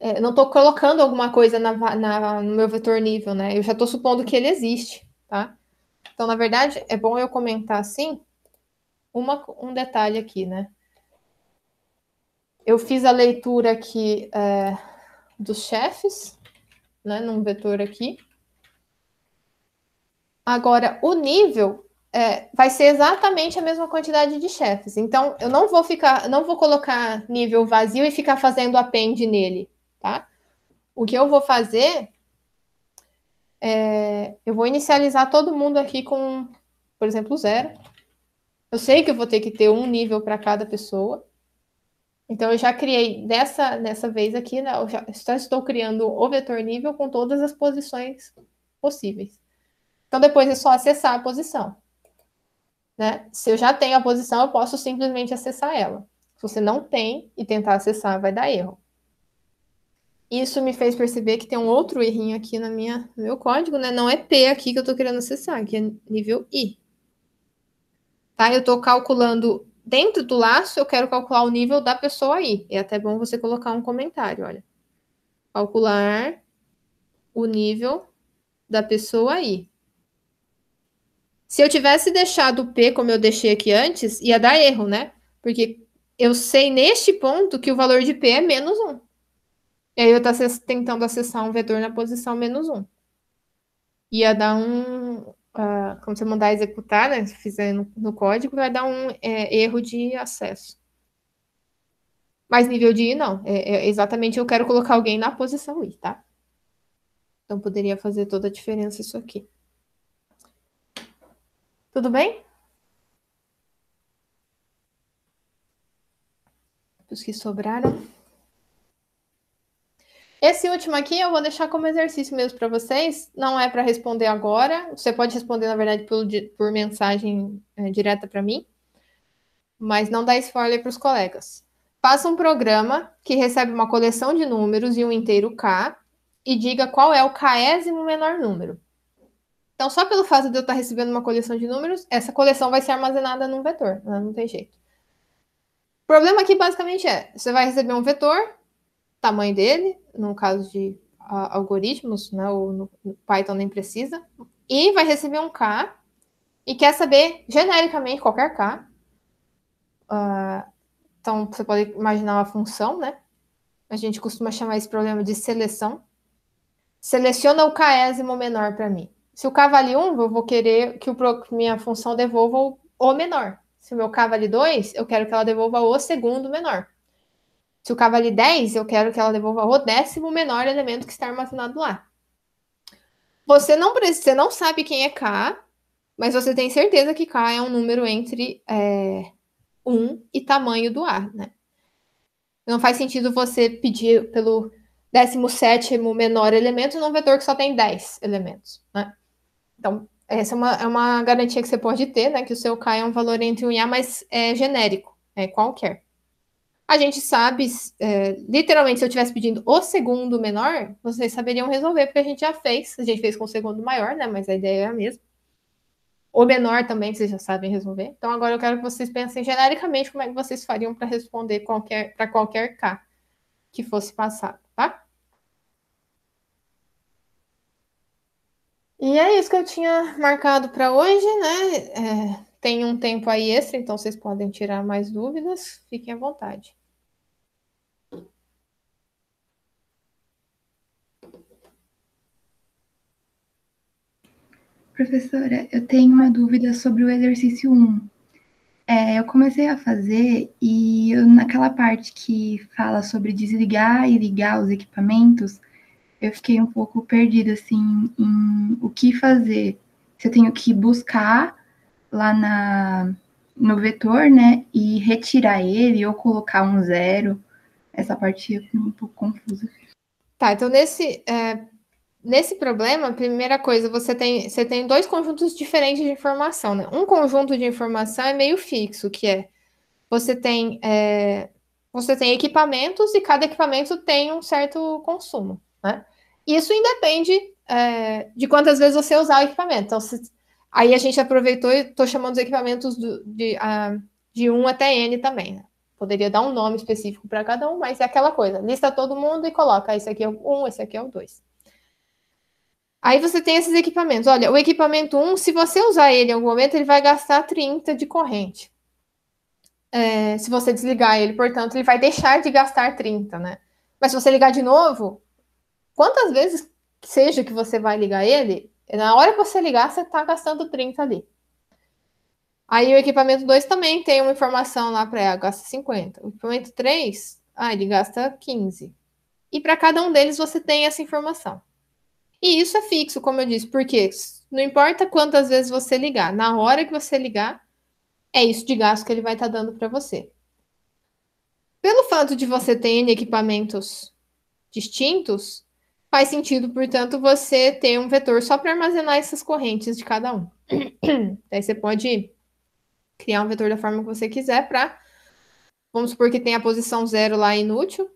é, não estou colocando alguma coisa na, na, no meu vetor nível, né? Eu já estou supondo que ele existe, tá? Então, na verdade, é bom eu comentar assim, uma, um detalhe aqui, né? Eu fiz a leitura aqui é, dos chefes, né, num vetor aqui. Agora, o nível é, vai ser exatamente a mesma quantidade de chefes. Então, eu não vou ficar, não vou colocar nível vazio e ficar fazendo append nele, tá? O que eu vou fazer é, eu vou inicializar todo mundo aqui com, por exemplo, zero. Eu sei que eu vou ter que ter um nível para cada pessoa, então, eu já criei dessa, dessa vez aqui, né, eu já, já estou criando o vetor nível com todas as posições possíveis. Então, depois é só acessar a posição. Né? Se eu já tenho a posição, eu posso simplesmente acessar ela. Se você não tem e tentar acessar, vai dar erro. Isso me fez perceber que tem um outro errinho aqui na minha, no meu código, né? Não é P aqui que eu estou querendo acessar, que é nível I. Tá? Eu estou calculando dentro do laço, eu quero calcular o nível da pessoa aí. É até bom você colocar um comentário, olha. Calcular o nível da pessoa aí. Se eu tivesse deixado o P como eu deixei aqui antes, ia dar erro, né? Porque eu sei neste ponto que o valor de P é menos 1. E aí eu estou tentando acessar um vetor na posição menos 1. Ia dar um, uh, quando você mandar executar, né, se fizer no, no código, vai dar um é, erro de acesso. Mas nível de I, não. É, é, exatamente, eu quero colocar alguém na posição I, tá? Então, poderia fazer toda a diferença isso aqui. Tudo bem? Os que sobraram... Esse último aqui eu vou deixar como exercício mesmo para vocês. Não é para responder agora. Você pode responder, na verdade, por, por mensagem é, direta para mim. Mas não dá spoiler para os colegas. Faça um programa que recebe uma coleção de números e um inteiro K e diga qual é o késimo menor número. Então, só pelo fato de eu estar recebendo uma coleção de números, essa coleção vai ser armazenada num vetor. Né? Não tem jeito. O problema aqui basicamente é: você vai receber um vetor, tamanho dele, no caso de uh, algoritmos, né, ou no, no Python nem precisa, e vai receber um K e quer saber genericamente qualquer K. Uh, então, você pode imaginar uma função, né? A gente costuma chamar esse problema de seleção. Seleciona o késimo menor para mim. Se o K vale 1, eu vou querer que, o, minha função devolva o, o menor. Se o meu K vale 2, eu quero que ela devolva o segundo menor. Se o K vale é 10, eu quero que ela devolva o décimo menor elemento que está armazenado lá. Você não, precisa, você não sabe quem é K, mas você tem certeza que K é um número entre é, 1 e tamanho do A, né? Não faz sentido você pedir pelo 17 menor elemento num vetor que só tem 10 elementos, né? Então, essa é uma, é uma garantia que você pode ter, né? Que o seu K é um valor entre 1 e A, mas é genérico, é qualquer a gente sabe, é, literalmente, se eu tivesse pedindo o segundo menor, vocês saberiam resolver, porque a gente já fez. A gente fez com o segundo maior, né? Mas a ideia é a mesma. O menor também, vocês já sabem resolver. Então, agora eu quero que vocês pensem genericamente como é que vocês fariam para responder qualquer, para qualquer K que fosse passado, tá? E é isso que eu tinha marcado para hoje, né? É, tem um tempo aí extra, então vocês podem tirar mais dúvidas, fiquem à vontade. Professora, eu tenho uma dúvida sobre o exercício 1. É, eu comecei a fazer e eu, naquela parte que fala sobre desligar e ligar os equipamentos, eu fiquei um pouco perdida assim em o que fazer. Se eu tenho que buscar lá na, no vetor, né, e retirar ele ou colocar um zero. Essa parte ficou um pouco confusa. Tá, então nesse é Nesse problema, primeira coisa, você tem, você tem dois conjuntos diferentes de informação, né? Um conjunto de informação é meio fixo, que é você tem, é, você tem equipamentos e cada equipamento tem um certo consumo, né? Isso independe é, de quantas vezes você usar o equipamento. Então, se, aí a gente aproveitou e estou chamando os equipamentos do, de, uh, de 1 até N também, né? Poderia dar um nome específico para cada um, mas é aquela coisa. Lista todo mundo e coloca ah, esse aqui é o 1, esse aqui é o 2. Aí você tem esses equipamentos. Olha, o equipamento 1, se você usar ele em algum momento, ele vai gastar 30 de corrente. É, se você desligar ele, portanto, ele vai deixar de gastar 30, né? Mas se você ligar de novo, quantas vezes seja que você vai ligar ele, na hora que você ligar, você está gastando 30 ali. Aí o equipamento 2 também tem uma informação lá para ela, gasta 50. O equipamento 3, ah, ele gasta 15. E para cada um deles você tem essa informação. E isso é fixo, como eu disse, porque não importa quantas vezes você ligar, na hora que você ligar, é isso de gasto que ele vai estar tá dando para você. Pelo fato de você ter equipamentos distintos, faz sentido, portanto, você ter um vetor só para armazenar essas correntes de cada um. Daí você pode criar um vetor da forma que você quiser para. Vamos supor que tem a posição zero lá inútil.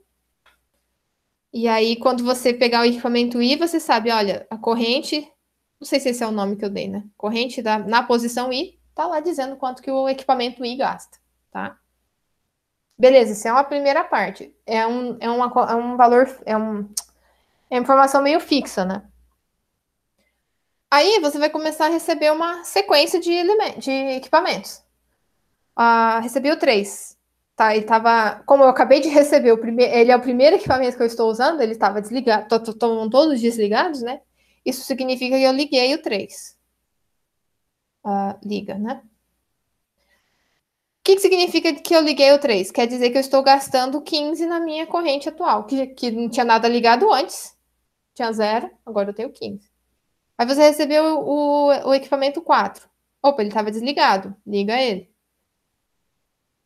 E aí, quando você pegar o equipamento I, você sabe, olha, a corrente, não sei se esse é o nome que eu dei, né? Corrente da, na posição I, tá lá dizendo quanto que o equipamento I gasta, tá? Beleza, isso é uma primeira parte. É um, é uma, é um valor, é, um, é uma informação meio fixa, né? Aí você vai começar a receber uma sequência de, de equipamentos. Ah, recebi recebeu três tá? Ele tava. Como eu acabei de receber o primeiro. Ele é o primeiro equipamento que eu estou usando, ele estava desligado. Estavam todos desligados, né? Isso significa que eu liguei o 3. Uh, ah, liga, né? O que, que, significa que eu liguei o 3? Quer dizer que eu estou gastando 15 na minha corrente atual, que, que não tinha nada ligado antes. Tinha zero, agora eu tenho 15. Aí você recebeu o, o, o equipamento 4. Opa, ele estava desligado. Liga ele.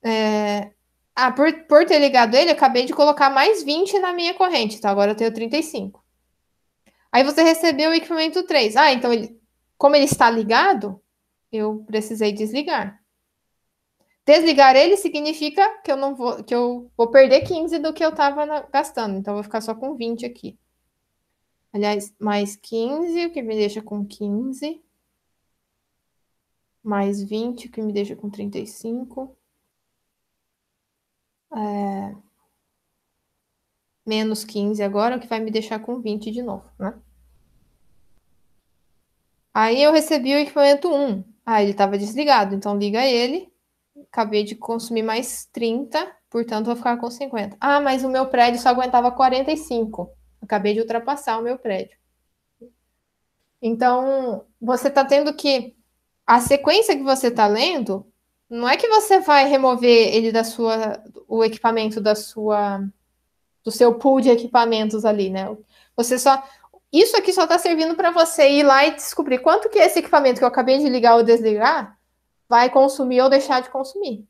É, ah, por, por ter ligado ele, eu acabei de colocar mais 20 na minha corrente, então agora eu tenho 35. Aí você recebeu o equipamento 3. Ah, então ele, como ele está ligado, eu precisei desligar. Desligar ele significa que eu não vou, que eu vou perder 15 do que eu estava gastando, então eu vou ficar só com 20 aqui. Aliás, mais 15, o que me deixa com 15. Mais 20, o que me deixa com 35 é, menos 15 agora, o que vai me deixar com 20 de novo, né? Aí eu recebi o equipamento 1. Ah, ele estava desligado, então liga ele. Acabei de consumir mais 30, portanto vou ficar com 50. Ah, mas o meu prédio só aguentava 45. Acabei de ultrapassar o meu prédio. Então, você está tendo que. A sequência que você está lendo não é que você vai remover ele da sua, o equipamento da sua, do seu pool de equipamentos ali, né? Você só, isso aqui só está servindo para você ir lá e descobrir quanto que é esse equipamento que eu acabei de ligar ou desligar vai consumir ou deixar de consumir.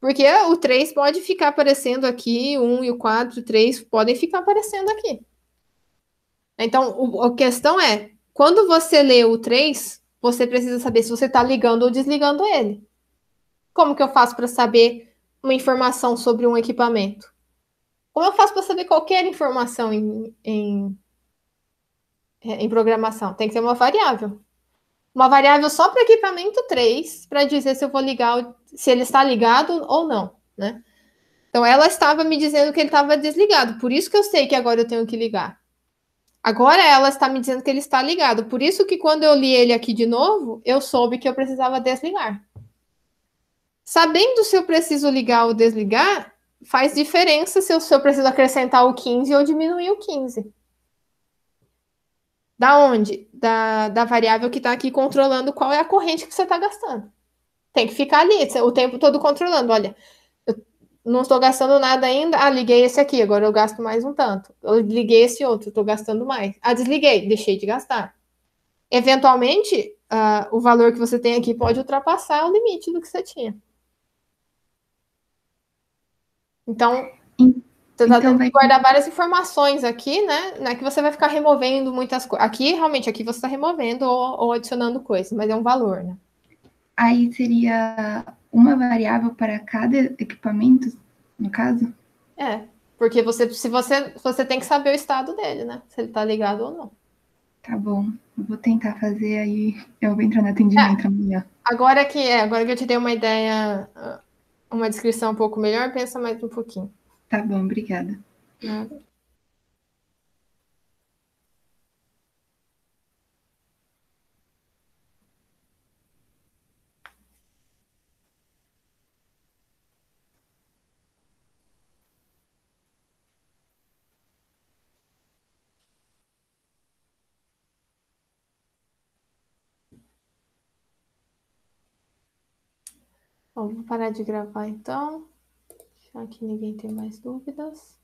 Porque o 3 pode ficar aparecendo aqui, o 1 e o 4, o 3 podem ficar aparecendo aqui. Então, o, a questão é, quando você lê o 3, você precisa saber se você está ligando ou desligando ele. Como que eu faço para saber uma informação sobre um equipamento? Como eu faço para saber qualquer informação em, em, é, em programação? Tem que ter uma variável. Uma variável só para equipamento 3 para dizer se eu vou ligar, se ele está ligado ou não, né? Então ela estava me dizendo que ele estava desligado, por isso que eu sei que agora eu tenho que ligar. Agora ela está me dizendo que ele está ligado. Por isso que quando eu li ele aqui de novo, eu soube que eu precisava desligar. Sabendo se eu preciso ligar ou desligar, faz diferença se eu, se eu preciso acrescentar o 15 ou diminuir o 15. Da onde? Da, da variável que está aqui controlando qual é a corrente que você está gastando. Tem que ficar ali, o tempo todo controlando. Olha, não estou gastando nada ainda. Ah, liguei esse aqui, agora eu gasto mais um tanto. Eu liguei esse outro, estou gastando mais. Ah, desliguei, deixei de gastar. Eventualmente, uh, o valor que você tem aqui pode ultrapassar o limite do que você tinha. Então, você está então, tendo que guardar várias informações aqui, né? Não é que você vai ficar removendo muitas coisas. Aqui, realmente, aqui você está removendo ou, ou, adicionando coisas, mas é um valor, né? Aí seria uma variável para cada equipamento, no caso? É, porque você, se você, você tem que saber o estado dele, né? Se ele tá ligado ou não. Tá bom, eu vou tentar fazer aí, eu vou entrar no atendimento é. amanhã. Agora que, é, agora que eu te dei uma ideia, ah, uma descrição um pouco melhor, pensa mais um pouquinho. Tá bom, obrigada. Nada. Bom, vou parar de gravar então, já que ninguém tem mais dúvidas.